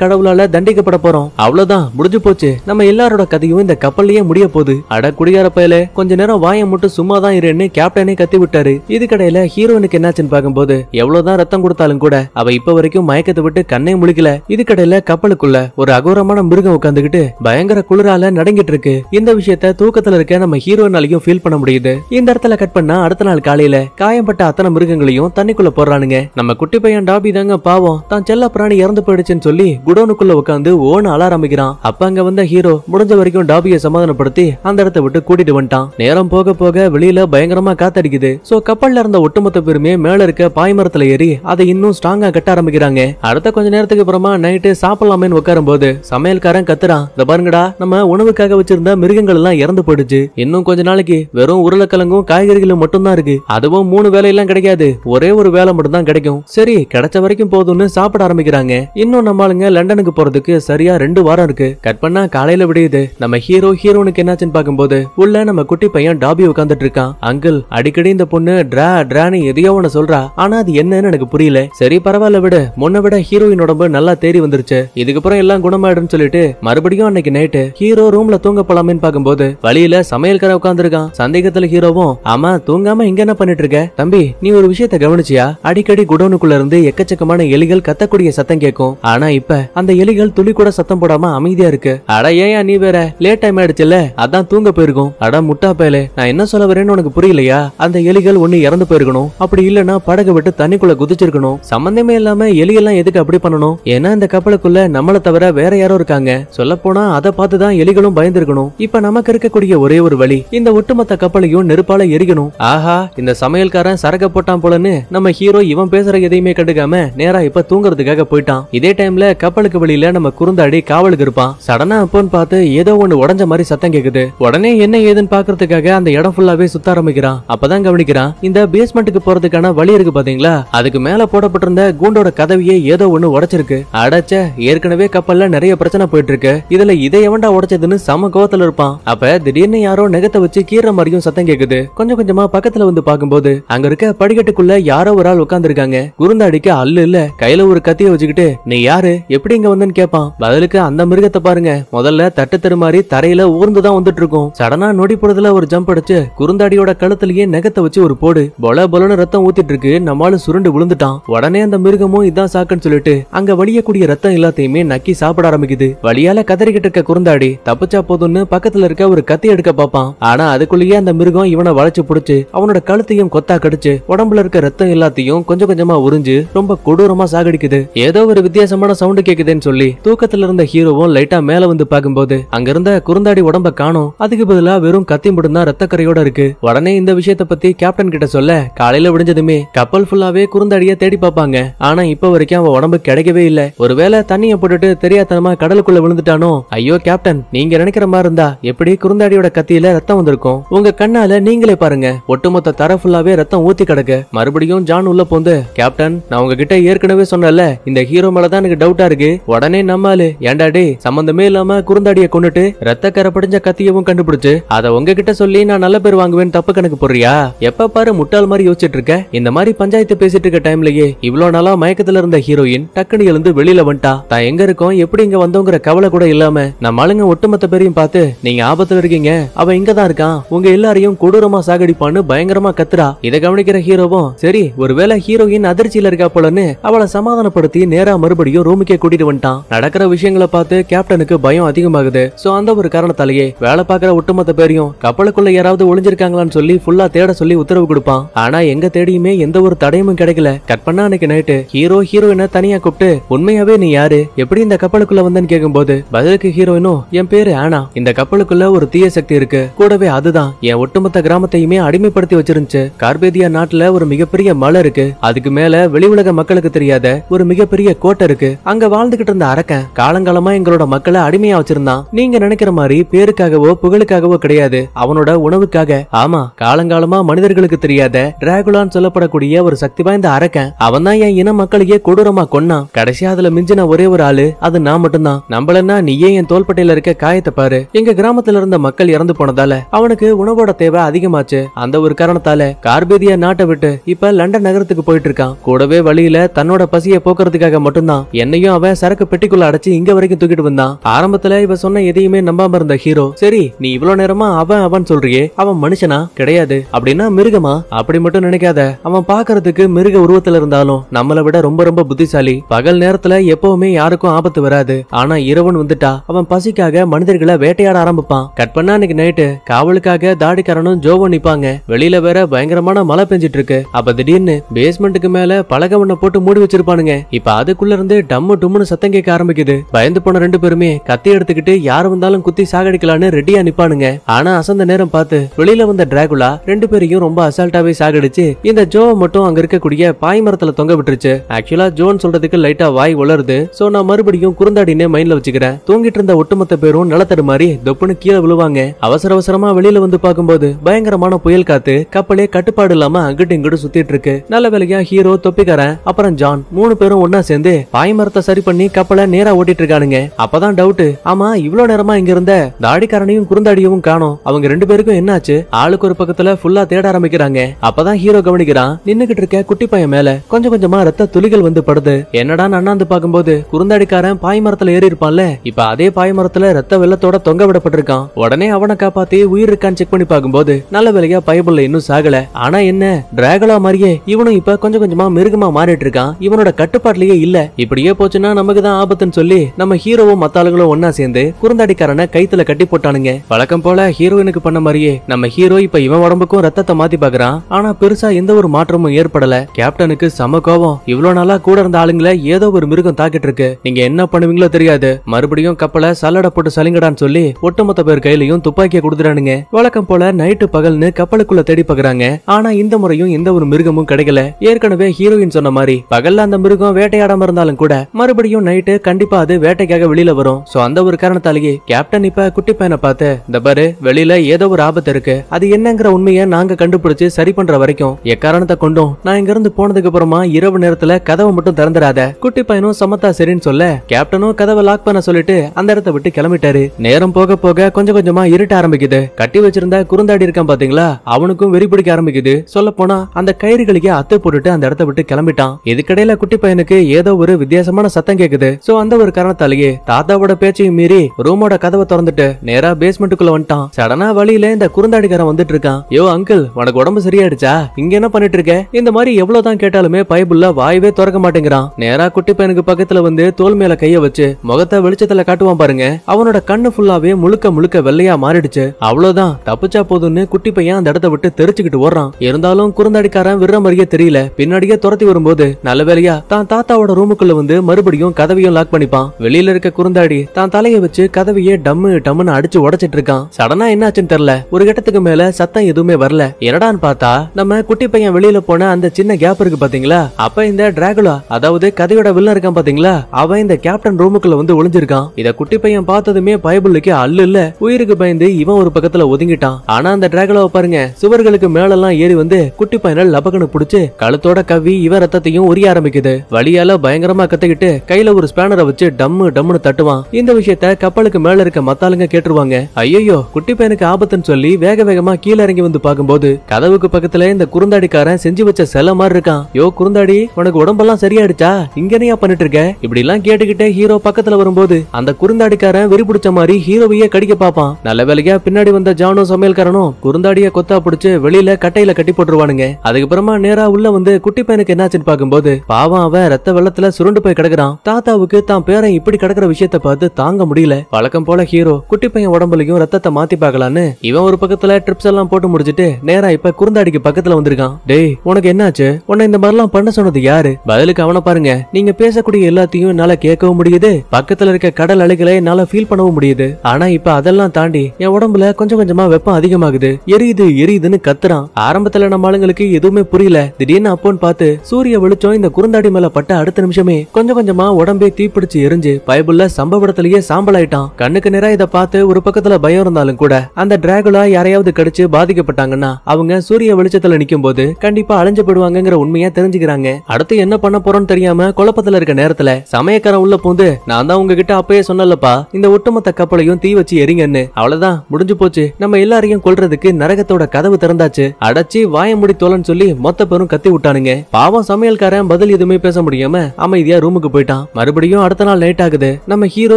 கடவுளால தண்டிக்கப்பட போறோம் அவ்வளவுதான் முடிஞ்சு போச்சு நம்ம எல்லாரோட கதையும் இந்த கப்பல்லயே முடிய போகுது அட குடிகார பயல கொஞ்ச நேரம் வாயை மட்டும் சும்மா தான் இருன்னு கேப்டனே கத்தி விட்டாரு இது கடையில ஹீரோனுக்கு என்னாச்சுன்னு பாக்கும்போது எவ்வளவுதான் ரத்தம் கொடுத்தாலும் கூட அவ இப்ப வரைக்கும் மயக்கத்தை விட்டு கண்ணே முழிக்கல இது கடையில கப்பலுக்குள்ள ஒரு அகோரமான மிருகம் உட்காந்துகிட்டு பயங்கர குளிரால நடங்கிட்டு இருக்கு இந்த விஷயத்த தூக்கத்துல இருக்க நம்ம ஹீரோனாலையும் ஃபீல் பண்ண முடியுது இந்த இடத்துல கட் பண்ணா அடுத்த நாள் காலையில காயம்பட்ட அத்தனை மிருகங்களையும் தண்ணிக்குள்ள போடுறானுங்க நம்ம குட்டி பையன் டாபி தாங்க பாவம் தான் செல்ல பிராணி இறந்து போயிடுச்சுன்னு சொல்லி குடோனுக்குள்ள உட்காந்து ஓன அல ஆரம்பிக்கிறான் அப்ப அங்க வந்த ஹீரோ முடிஞ்ச வரைக்கும் டாபியை சமாதானப்படுத்தி அந்த இடத்த விட்டு கூட்டிட்டு வந்துட்டான் நேரம் போக போக வெளியில பயங்கரமா காத்தடிக்குது சோ கப்பல்ல இருந்த ஒட்டுமொத்த பெருமையை மேல இருக்க பாய்மரத்துல ஏறி அதை இன்னும் ஸ்ட்ராங்கா கட்ட ஆரம்பிக்கிறாங்க அடுத்த கொஞ்ச நேரத்துக்கு அப்புறமா நைட்டு சாப்பிடலாமேன்னு உட்காரும் போது சமையல்காரன் கத்துறான் இந்த பாருங்கடா நம்ம உணவுக்காக வச்சிருந்த மிருகங்கள் எல்லாம் இறந்து போயிடுச்சு இன்னும் கொஞ்ச நாளைக்கு வெறும் உருளைக்கிழங்கும் காய்கறிகளும் மட்டும் தான் இருக்கு அதுவும் மூணு வேலையெல்லாம் கிடைக்காது ஒரே ஒரு வேலை மட்டும் தான் கிடைக்கும் சரி கிடைச்ச வரைக்கும் போதும்னு சாப்பிட ஆரம்பிக்கிறாங்க இன்னும் நம்ம ஆளுங்க லண்டனுக்கு போறதுக்கு சரியா ரெண்டு வாரம் இருக்கு கட் பண்ணா காலையில விடியுது நம்ம ஹீரோ ஹீரோனுக்கு என்னாச்சுன்னு பாக்கும்போது உள்ள நம்ம குட்டி பையன் டாபி உட்காந்துட்டு இருக்கான் அங்கிள் அடிக்கடி இந்த பொண்ணு ட்ரா டிரானி எதையோ ஒண்ணு சொல்றா ஆனா அது என்னன்னு எனக்கு புரியல சரி பரவாயில்ல விடு முன்ன விட ஹீரோயின் உடம்பு நல்லா தேறி வந்துருச்சு இதுக்கப்புறம் எல்லாம் குணமாயிடும் சொல்லிட்டு மறுபடியும் அன்னைக்கு நைட்டு ஹீரோ ரூம்ல தூங்க போலாமேன்னு பாக்கும்போது வழியில சமையல்கார உட்காந்துருக்கான் சந்தேகத்துல ஹீரோவும் ஆமா தூங்காம இங்க என்ன பண்ணிட்டு இருக்க தம்பி நீ ஒரு விஷயத்த கவனிச்சியா அடிக்கடி குடோனுக்குள்ள இருந்து எக்கச்சக்கமான எலிகள் கத்தக்கூடிய சத்தம் கேட்கும் ஆனா இப்ப அந்த எலிகள் துளி கூட சத்தம் போடாம அமைதியா இருக்கு அட ஏன் நீ வேற லேட் டைம் ஆயிடுச்சுல அதான் தூங்க போயிருக்கும் அட முட்டா பயல நான் என்ன சொல்ல வரேன்னு உனக்கு புரியலையா அந்த எலிகள் ஒண்ணு இறந்து போயிருக்கணும் அப்படி இல்லன்னா படகு விட்டு தண்ணிக்குள்ள குதிச்சிருக்கணும் சம்பந்தமே இல்லாம எலிகள்லாம் எதுக்கு அப்படி பண்ணணும் ஏன்னா இந்த கப்பலுக்குள்ள நம்மள தவிர வேற யாரோ இருக்காங்க சொல்ல போனா அதை பார்த்துதான் எலிகளும் பயந்துருக்கணும் இப்ப நமக்கு இருக்கக்கூடிய ஒரே ஒரு வழி இந்த ஒட்டுமொத்த கப்பலையும் நெருப்பால எரிக்கணும் ஆஹா இந்த சமையல்காரன் சரக போட்டான் போலன்னு நம்ம ஹீரோ இவன் பேசுற எதையுமே கண்டுக்காம நேரா இப்ப தூங்குறதுக்காக போயிட்டான் இதே டைம்ல கப்பலுக்கு வெளியில நம்ம குறுந்தாடி காவலுக்கு இருப்பான் சடனா அப்போன்னு பார்த்து ஏதோ ஒண்ணு உடஞ்ச மாதிரி சத்தம் கேக்குது உடனே என்ன ஏதுன்னு பாக்குறதுக்காக அந்த இடம் ஃபுல்லாவே சுத்த ஆரம்பிக்கிறான் அப்பதான் கவனிக்கிறான் இந்த பேஸ்மெண்ட்டுக்கு போறதுக்கான வழி இருக்கு பாத்தீங்களா அதுக்கு மேல போடப்பட்டிருந்த கூண்டோட கதவியே ஏதோ ஒண்ணு உடைச்சிருக்கு அடைச்ச ஏற்கனவே கப்பல்ல நிறைய பிரச்சனை போயிட்டு இருக்கு இதுல இதை எவன்டா உடைச்சதுன்னு சம கோவத்துல இருப்பான் அப்ப திடீர்னு யாரோ நெகத்தை வச்சு கீற மாதிரியும் சத்தம் கேக்குது கொஞ்சம் கொஞ்சமா பக்கத்துல வந்து பாக்கும்போது அங்க இருக்க படிக்கட்டுக்குள்ள யாரோ ஒரு ஆள் உட்கார்ந்து இருக்காங்க குருந்தாடிக்கு அல்லு இல்ல கையில ஒரு கத்திய வச்சுக்கிட்டு நீ யாரு எப்படி இங்க வந்தன்னு கேப்பான் பதிலுக்கு அந்த மிருகத்தை பாருங்க முதல்ல தட்டு தருமாறி தரையில ஊர்ந்துதான் வந்துட்டு இருக்கும் சடனா நொடி பொழுதுல ஒரு ஜம்ப் அடிச்சு குறுந்தாடியோட கழுத்துலயே நெகத்தை வச்சு ஒரு போடு பொல பொலன்னு ரத்தம் ஊத்திட்டு இருக்கு நம்மளும் சுருண்டு விழுந்துட்டான் உடனே அந்த மிருகமும் இதான் சாக்குன்னு சொல்லிட்டு அங்க வலியக்கூடிய ரத்தம் எல்லாத்தையுமே நக்கி சாப்பிட ஆரம்பிக்குது வழியால கதறிக்கிட்டு இருக்க குறுந்தாடி தப்பிச்சா போதும்னு பக்கத்துல இருக்க ஒரு கத்தி எடுக்க பாப்பான் ஆனா அதுக்குள்ளேயே அந்த மிருகம் இவனை வளைச்சு புடிச்சு அவனோட கழுத்தையும் கொத்தா கடிச்சு உடம்புல இருக்க ரத்தம் எல்லாத்தையும் கொஞ்சம் கொஞ்சமா உறிஞ்சு ரொம்ப கொடூரமா சாகடி அடிக்குது ஏதோ ஒரு வித்தியாசமான சவுண்ட் கேக்குதுன்னு சொல்லி தூக்கத்துல இருந்த ஹீரோவும் லைட்டா மேல வந்து பாக்கும்போது அங்க இருந்த குறுந்தாடி உடம்ப காணும் அதுக்கு பதிலா வெறும் கத்தி மட்டும் தான் ரத்தக்கரையோட இருக்கு உடனே இந்த விஷயத்த பத்தி கேப்டன் கிட்ட சொல்ல காலையில விடிஞ்சதுமே கப்பல் ஃபுல்லாவே குறுந்தாடியா தேடி பார்ப்பாங்க ஆனா இப்ப வரைக்கும் அவன் உடம்பு கிடைக்கவே இல்ல ஒருவேளை தண்ணிய போட்டுட்டு தெரியாதனமா கடலுக்குள்ள விழுந்துட்டானோ ஐயோ கேப்டன் நீங்க நினைக்கிற மாதிரி இருந்தா எப்படி குறுந்தாடியோட கத்தியில ரத்தம் வந்திருக்கும் உங்க கண்ணால நீங்களே பாருங்க ஒட்டுமொத்த தர ஃபுல்லாவே ரத்தம் ஊத்தி கிடக்கு மறுபடியும் ஜான் உள்ள போந்து கேப்டன் நான் உங்ககிட்ட ஏற்கனவே சொன்ன சொன்னல இந்த ஹீரோ மேலதான் எனக்கு டவுட்டா இருக்கு உடனே நம்மாலு ஏண்டா டே சம்பந்தமே இல்லாம குறுந்தாடிய கொண்டுட்டு ரத்த கரை படிஞ்ச கத்தியவும் கண்டுபிடிச்சு அத உங்ககிட்ட சொல்லி நான் நல்ல பேர் வாங்குவேன் தப்பு கணக்கு போடுறியா எப்ப பாரு முட்டாள் மாதிரி யோசிச்சுட்டு இருக்க இந்த மாதிரி பஞ்சாயத்து பேசிட்டு இருக்க டைம்லயே இவ்வளவு நாளா மயக்கத்துல இருந்த ஹீரோயின் டக்குனு எழுந்து வெளியில வந்துட்டா தான் எங்க இருக்கோம் எப்படி இங்க வந்தோங்கிற கவலை கூட இல்லாம நம்ம ஆளுங்க ஒட்டுமொத்த பேரையும் பார்த்து நீங்க ஆபத்துல இருக்கீங்க அவன் இங்க தான் இருக்கான் உங்க எல்லாரையும் கொடூரமா சாகடிப்பான்னு பயங்கரமா கத்துறா இதை கவனிக்கிற ஹீரோவும் சரி ஒருவேளை ஹீரோயின் அதிர்ச்சியில இருக்கா போலன்னு அவளை சமாதானப்படுத்தி நேரா மறுபடியும் ரூமுக்கே கூட்டிட்டு வந்துட்டான் நடக்கிற விஷயங்களை பார்த்து கேப்டனுக்கு பயம் அதிகமாகுது சோ அந்த ஒரு காரணத்தாலேயே வேலை பாக்குற ஒட்டுமொத்த பேரையும் கப்பலுக்குள்ள யாராவது ஒளிஞ்சிருக்காங்களான்னு சொல்லி ஃபுல்லா தேட சொல்லி உத்தரவு கொடுப்பான் ஆனா எங்க தேடியுமே எந்த ஒரு தடையும் கிடைக்கல கட் பண்ணா அன்னைக்கு நைட்டு ஹீரோ ஹீரோயினை தனியா கூப்பிட்டு உண்மையாவே நீ யாரு எப்படி இந்த கப்பலுக்குள்ள வந்தேன்னு போது பதிலுக்கு ஹீரோயினும் என் பேரு ஆனா இந்த கப்பலுக்குள்ள ஒரு தீய சக்தி இருக்கு கூடவே அதுதான் என் ஒட்டுமொத்த கிராமத்தையுமே அடிமைப்படுத்தி வச்சிருந்துச்சு கார்பேதியா நாட்டுல ஒரு மிகப்பெரிய மலை இருக்கு அதுக்கு மேல வெளி உலக மக்களுக்கு தெரியாத ஒரு மிகப்பெரிய கோட்டை இருக்கு அங்க வாழ்ந்துகிட்டு இருந்த அரக்கன் காலங்காலமா எங்களோட மக்களை அடிமையா வச்சிருந்தான் நீங்க நினைக்கிற மாதிரி பேருக்காகவோ புகழுக்காகவோ கிடையாது அவனோட உணவுக்காக ஆமா காலங்காலமா மனிதர்களுக்கு தெரியாத டிராகுலான்னு சொல்லப்படக்கூடிய ஒரு சக்தி வாய்ந்த அரக்கன் அவன் தான் என் இன மக்களையே கொடூரமா கொன்னான் கடைசியா அதுல மிஞ்சின ஒரே ஒரு ஆளு அது நான் மட்டும்தான் நம்மளன்னா நீயே என் தோள்பட்டையில இருக்க காயத்தை பாரு எங்க கிராமத்துல இருந்த மக்கள் இறந்து போனதால அவனுக்கு உணவோட தேவை அதிகமாச்சு அந்த ஒரு காரணத்தால கார்பேதியா நாட்டை விட்டு இப்ப லண்டன் நகரத்துக்கு போயிட்டு இருக்கான் கூடவே வழியில தன்னோட பசியை போக்குறதுக்காக மட்டும்தான் என்னையும் அவன் சரக்கு பெட்டிக்குள்ள அடைச்சு இங்க வரைக்கும் தூக்கிட்டு வந்தான் ஆரம்பத்துல இவ சொன்ன எதையுமே நம்பாம இருந்த ஹீரோ சரி நீ இவ்வளவு நேரமா அவன் அவன் சொல்றியே அவன் மனுஷனா கிடையாது அப்படின்னா மிருகமா அப்படி மட்டும் நினைக்காத அவன் பாக்குறதுக்கு மிருக உருவத்துல இருந்தாலும் நம்மளை விட ரொம்ப ரொம்ப புத்திசாலி பகல் நேரத்துல எப்பவுமே யாருக்கும் ஆபத்து வராது ஆனா இரவன் வந்துட்டா அவன் பசிக்காக மனிதர்களை வேட்டையாட ஆரம்பிப்பான் கட் பண்ணா அன்னைக்கு நைட்டு காவலுக்காக தாடிக்காரனும் ஜோவும் நிப்பாங்க வெளியில வேற பயங்கரமான மழை பெஞ்சிட்டு இருக்கு அப்ப திடீர்னு பேஸ்மெண்ட்டுக்கு மேல பழக போட்டு மூடி வச்சிருப்பான் இருப்பானுங்க இப்ப அதுக்குள்ள இருந்து டம்மு டும்முன்னு சத்தம் கேட்க ஆரம்பிக்குது பயந்து போன ரெண்டு பேருமே கத்தி எடுத்துக்கிட்டு யார் வந்தாலும் குத்தி சாகடிக்கலான்னு ரெடியா நிப்பானுங்க ஆனா அசந்த நேரம் பார்த்து வெளியில வந்த டிராகுலா ரெண்டு பேரையும் ரொம்ப அசால்ட்டாவே சாகடிச்சு இந்த ஜோ மட்டும் அங்க இருக்கக்கூடிய பாய் மரத்துல தொங்க விட்டுருச்சு ஆக்சுவலா ஜோன் சொல்றதுக்கு லைட்டா வாய் உலருது சோ நான் மறுபடியும் குறுந்தாடினே மைண்ட்ல வச்சுக்கிறேன் தூங்கிட்டு இருந்த ஒட்டுமொத்த பேரும் நிலத்தடு மாதிரி தொப்புன்னு கீழே விழுவாங்க அவசர அவசரமா வெளியில வந்து பார்க்கும்போது பயங்கரமான புயல் காத்து கப்பலே கட்டுப்பாடு இல்லாம அங்கிட்டு இங்கிட்டு சுத்திட்டு இருக்கு நல்ல வேலையா ஹீரோ தொப்பிக்காரன் அப்புறம் ஜான் மூணு பேரும் ஒன்னா சேர்ந்து பாய்மரத்தை சரி பண்ணி கப்பலை நேரா ஓட்டிட்டு இருக்கானுங்க அப்பதான் டவுட் ஆமா இவ்வளவு நேரமா இங்க இருந்த தாடிக்காரனையும் குறுந்தாடியும் காணும் அவங்க ரெண்டு பேருக்கும் என்னாச்சு ஆளுக்கு ஒரு பக்கத்துல ஃபுல்லா தேட ஆரம்பிக்கிறாங்க அப்பதான் ஹீரோ கவனிக்கிறான் நின்னுகிட்டு இருக்க குட்டி பையன் மேல கொஞ்சம் கொஞ்சமா ரத்த துளிகள் வந்து படுது என்னடா அண்ணாந்து பாக்கும்போது குறுந்தாடிக்காரன் பாய் மரத்துல ஏறி இருப்பான்ல இப்ப அதே பாய் மரத்துல ரத்த வெள்ளத்தோட தொங்க விடப்பட்டிருக்கான் உடனே அவனை காப்பாத்தி உயிர் இருக்கான்னு செக் பண்ணி பாக்கும்போது நல்ல வேலையா பயபுள்ள இன்னும் சாகல ஆனா என்ன டிராகலா மாதிரியே இவனும் இப்ப கொஞ்சம் கொஞ்சமா மிருகமா மாறிட்டு இருக்கான் இவனோட கட்டுப்பாட்லயே இல்ல இப்படியே போச்சுன்னா நமக்கு தான் ஆபத்துன்னு சொல்லி நம்ம ஹீரோவும் மத்தாளுகளும் ஒன்னா சேர்ந்து குறுந்தாடிக்காரனை கைத்துல கட்டி போட்டானுங்க வழக்கம் போல ஹீரோயினுக்கு பண்ண மாதிரியே நம்ம ஹீரோ இப்ப இவன் உடம்புக்கும் ரத்தத்தை மாத்தி பாக்குறான் ஆனா பெருசா எந்த ஒரு மாற்றமும் ஏற்படல கேப்டனுக்கு சம கோபம் இவ்வளவு நாளா கூட இருந்த ஆளுங்களை ஏதோ ஒரு மிருகம் தாக்கிட்டு இருக்கு நீங்க என்ன பண்ணுவீங்களோ தெரியாது மறுபடியும் கப்பலை சல்லட போட்டு சலிங்கடான்னு சொல்லி ஒட்டுமொத்த பேர் கையிலையும் துப்பாக்கிய கொடுத்துறானுங்க வழக்கம் போல நைட்டு பகல்னு கப்பலுக்குள்ள தேடி பாக்குறாங்க ஆனா இந்த முறையும் எந்த ஒரு மிருகமும் கிடைக்கல ஏற்கனவே ஹீரோயின் சொன்ன மாதிரி பகல்ல அந்த மிருகம் வேட்டையாடாம இருந்தாலும் கூட மறுபடியும் நைட்டு கண்டிப்பா அது வேட்டைக்காக வெளியில வரும் சோ அந்த ஒரு காரணத்தாலேயே கேப்டன் இப்ப குட்டி பையனை பார்த்து இந்த பாரு வெளியில ஏதோ ஒரு ஆபத்து இருக்கு அது என்னங்கிற உண்மையை நாங்க கண்டுபிடிச்சு சரி பண்ற வரைக்கும் எக்காரணத்தை கொண்டும் நான் இங்க இருந்து போனதுக்கு அப்புறமா இரவு நேரத்துல கதவை மட்டும் திறந்துடாத குட்டி பையனும் சமத்தா சரின்னு சொல்ல கேப்டனும் கதவை லாக் பண்ண சொல்லிட்டு அந்த இடத்த விட்டு கிளம்பிட்டாரு நேரம் போக போக கொஞ்சம் கொஞ்சமா இருட்ட ஆரம்பிக்குது கட்டி வச்சிருந்த குறுந்தாடி இருக்கான் பாத்தீங்களா அவனுக்கும் வெறி பிடிக்க ஆரம்பிக்குது சொல்ல போனா அந்த கயிறுகளுக்கே அத்தை போட்டுட்டு அந்த இடத்த விட்டு கிளம்பிட்டான் இதுக்கடையில குட்டி குட்டி பையனுக்கு ஏதோ ஒரு வித்தியாசமான சத்தம் கேக்குது சோ அந்த ஒரு காரணத்தாலேயே தாத்தாவோட பேச்சையும் மீறி ரூமோட கதவை திறந்துட்டு நேரா பேஸ்மெண்ட்டுக்குள்ள வந்துட்டான் சடனா வழியில இந்த குறுந்தாடிக்காரன் வந்துட்டு இருக்கான் யோ அங்கிள் உனக்கு உடம்பு சரியாயிடுச்சா இங்க என்ன பண்ணிட்டு இருக்க இந்த மாதிரி எவ்வளவுதான் கேட்டாலுமே பைபிள்ல வாயவே திறக்க மாட்டேங்கிறான் நேரா குட்டி பையனுக்கு பக்கத்துல வந்து தோல் மேல கைய வச்சு முகத்தை வெளிச்சத்துல காட்டுவான் பாருங்க அவனோட கண்ணு ஃபுல்லாவே முழுக்க முழுக்க வெள்ளையா மாறிடுச்சு அவ்வளவுதான் தப்பிச்சா போதும்னு குட்டி பையன் அந்த இடத்த விட்டு தெரிச்சுக்கிட்டு ஓடுறான் இருந்தாலும் குறுந்தாடிக்காரன் விடுற மாதிரியே தெரியல பின்னாடியே துரத்தி வரும்போது நல்ல வேலையா சூர்யா தான் தாத்தாவோட ரூமுக்குள்ள வந்து மறுபடியும் கதவையும் லாக் பண்ணிப்பான் வெளியில இருக்க குறுந்தாடி தான் தலைய வச்சு கதவையே டம்மு டம்முன்னு அடிச்சு உடைச்சிட்டு இருக்கான் சடனா என்னாச்சுன்னு தெரியல ஒரு கட்டத்துக்கு மேல சத்தம் எதுவுமே வரல என்னடான்னு பார்த்தா நம்ம குட்டி பையன் வெளியில போன அந்த சின்ன கேப் இருக்கு பாத்தீங்களா அப்ப இந்த டிராகுலா அதாவது கதையோட வில்லன் இருக்கான் பாத்தீங்களா அவன் இந்த கேப்டன் ரூமுக்குள்ள வந்து ஒளிஞ்சிருக்கான் இத குட்டி பையன் பார்த்ததுமே பைபிளுக்கு அல்ல இல்ல உயிருக்கு பயந்து இவன் ஒரு பக்கத்துல ஒதுங்கிட்டான் ஆனா அந்த டிராகுலாவை பாருங்க சுவர்களுக்கு மேலெல்லாம் ஏறி வந்து குட்டி பையனை லபகனு புடிச்சு கழுத்தோட கவி இவன் ரத்தத்தையும் உரிய ஆரம்பிக்குது கிடைக்குது வழியால பயங்கரமா கத்துக்கிட்டு கையில ஒரு ஸ்பேனரை வச்சு டம்மு டம்முன்னு தட்டுவான் இந்த விஷயத்த கப்பலுக்கு மேல இருக்க மத்தாளுங்க கேட்டுருவாங்க ஐயோ குட்டி பையனுக்கு ஆபத்துன்னு சொல்லி வேக வேகமா கீழே இறங்கி வந்து பாக்கும்போது கதவுக்கு பக்கத்துல இந்த குறுந்தாடிக்காரன் செஞ்சு வச்ச செல மாதிரி இருக்கான் யோ குறுந்தாடி உனக்கு உடம்பெல்லாம் சரியாயிடுச்சா இங்கனையா பண்ணிட்டு இருக்க இப்படி எல்லாம் கேட்டுக்கிட்டே ஹீரோ பக்கத்துல வரும்போது அந்த குறுந்தாடிக்காரன் பிடிச்ச மாதிரி ஹீரோவையே கடிக்க பாப்பான் நல்ல வேலையா பின்னாடி வந்த ஜானோ சமையல்காரனும் குறுந்தாடிய கொத்தா பிடிச்சு வெளியில கட்டையில கட்டி போட்டுருவானுங்க அதுக்கப்புறமா நேரா உள்ள வந்து குட்டி பையனுக்கு என்னாச்சுன்னு பாக்கும்போது பாவம் அவன் அவன் ரத்த வெள்ளத்துல சுருண்டு போய் கிடக்குறான் தாத்தாவுக்கு தான் பேரன் இப்படி கிடக்குற விஷயத்த பார்த்து தாங்க முடியல வழக்கம் போல ஹீரோ குட்டி பையன் உடம்புலையும் ரத்தத்தை மாத்தி பாக்கலான்னு இவன் ஒரு பக்கத்துல ட்ரிப்ஸ் எல்லாம் போட்டு முடிச்சிட்டு நேரா இப்ப குருந்தாடிக்கு பக்கத்துல வந்திருக்கான் டேய் உனக்கு என்னாச்சு உன்னை இந்த மாதிரிலாம் பண்ண சொன்னது யாரு பதிலுக்கு அவனை பாருங்க நீங்க பேசக்கூடிய எல்லாத்தையும் என்னால கேட்கவும் முடியுது பக்கத்துல இருக்க கடல் அலைகளை என்னால ஃபீல் பண்ணவும் முடியுது ஆனா இப்ப அதெல்லாம் தாண்டி என் உடம்புல கொஞ்சம் கொஞ்சமா வெப்பம் அதிகமாகுது எரியுது எரியுதுன்னு கத்துறான் ஆரம்பத்துல நம்ம ஆளுங்களுக்கு எதுவுமே புரியல திடீர்னு அப்போன்னு பார்த்து சூரிய வெளிச்சம் இந்த குருந்தாடி முன்னாடி மேல பட்ட அடுத்த நிமிஷமே கொஞ்சம் கொஞ்சமா உடம்பே தீப்பிடிச்சு எரிஞ்சு பயபுள்ள சம்பவ இடத்திலேயே சாம்பல் ஆயிட்டான் கண்ணுக்கு நேரம் இதை பார்த்து ஒரு பக்கத்துல பயம் இருந்தாலும் கூட அந்த டிராகுலா யாரையாவது கடிச்சு பாதிக்கப்பட்டாங்கன்னா அவங்க சூரிய வெளிச்சத்துல நிக்கும் போது கண்டிப்பா அழிஞ்சு போடுவாங்கிற உண்மையா தெரிஞ்சுக்கிறாங்க அடுத்து என்ன பண்ண போறோம்னு தெரியாம குழப்பத்துல இருக்க நேரத்துல சமயக்காரன் உள்ள பூந்து நான் தான் உங்ககிட்ட அப்பயே சொன்னலப்பா இந்த ஒட்டுமொத்த கப்பலையும் தீ வச்சு எரிங்கன்னு அவ்வளவுதான் முடிஞ்சு போச்சு நம்ம எல்லாரையும் கொல்றதுக்கு நரகத்தோட கதவு திறந்தாச்சு அடைச்சி வாய முடி தோலன்னு சொல்லி மொத்த பேரும் கத்தி விட்டானுங்க பாவம் சமையல்காரன் பதில் எதுவுமே எதுவுமே பேச முடியாம அமைதியா ரூமுக்கு போயிட்டான் மறுபடியும் அடுத்த நாள் லேட் ஆகுது நம்ம ஹீரோ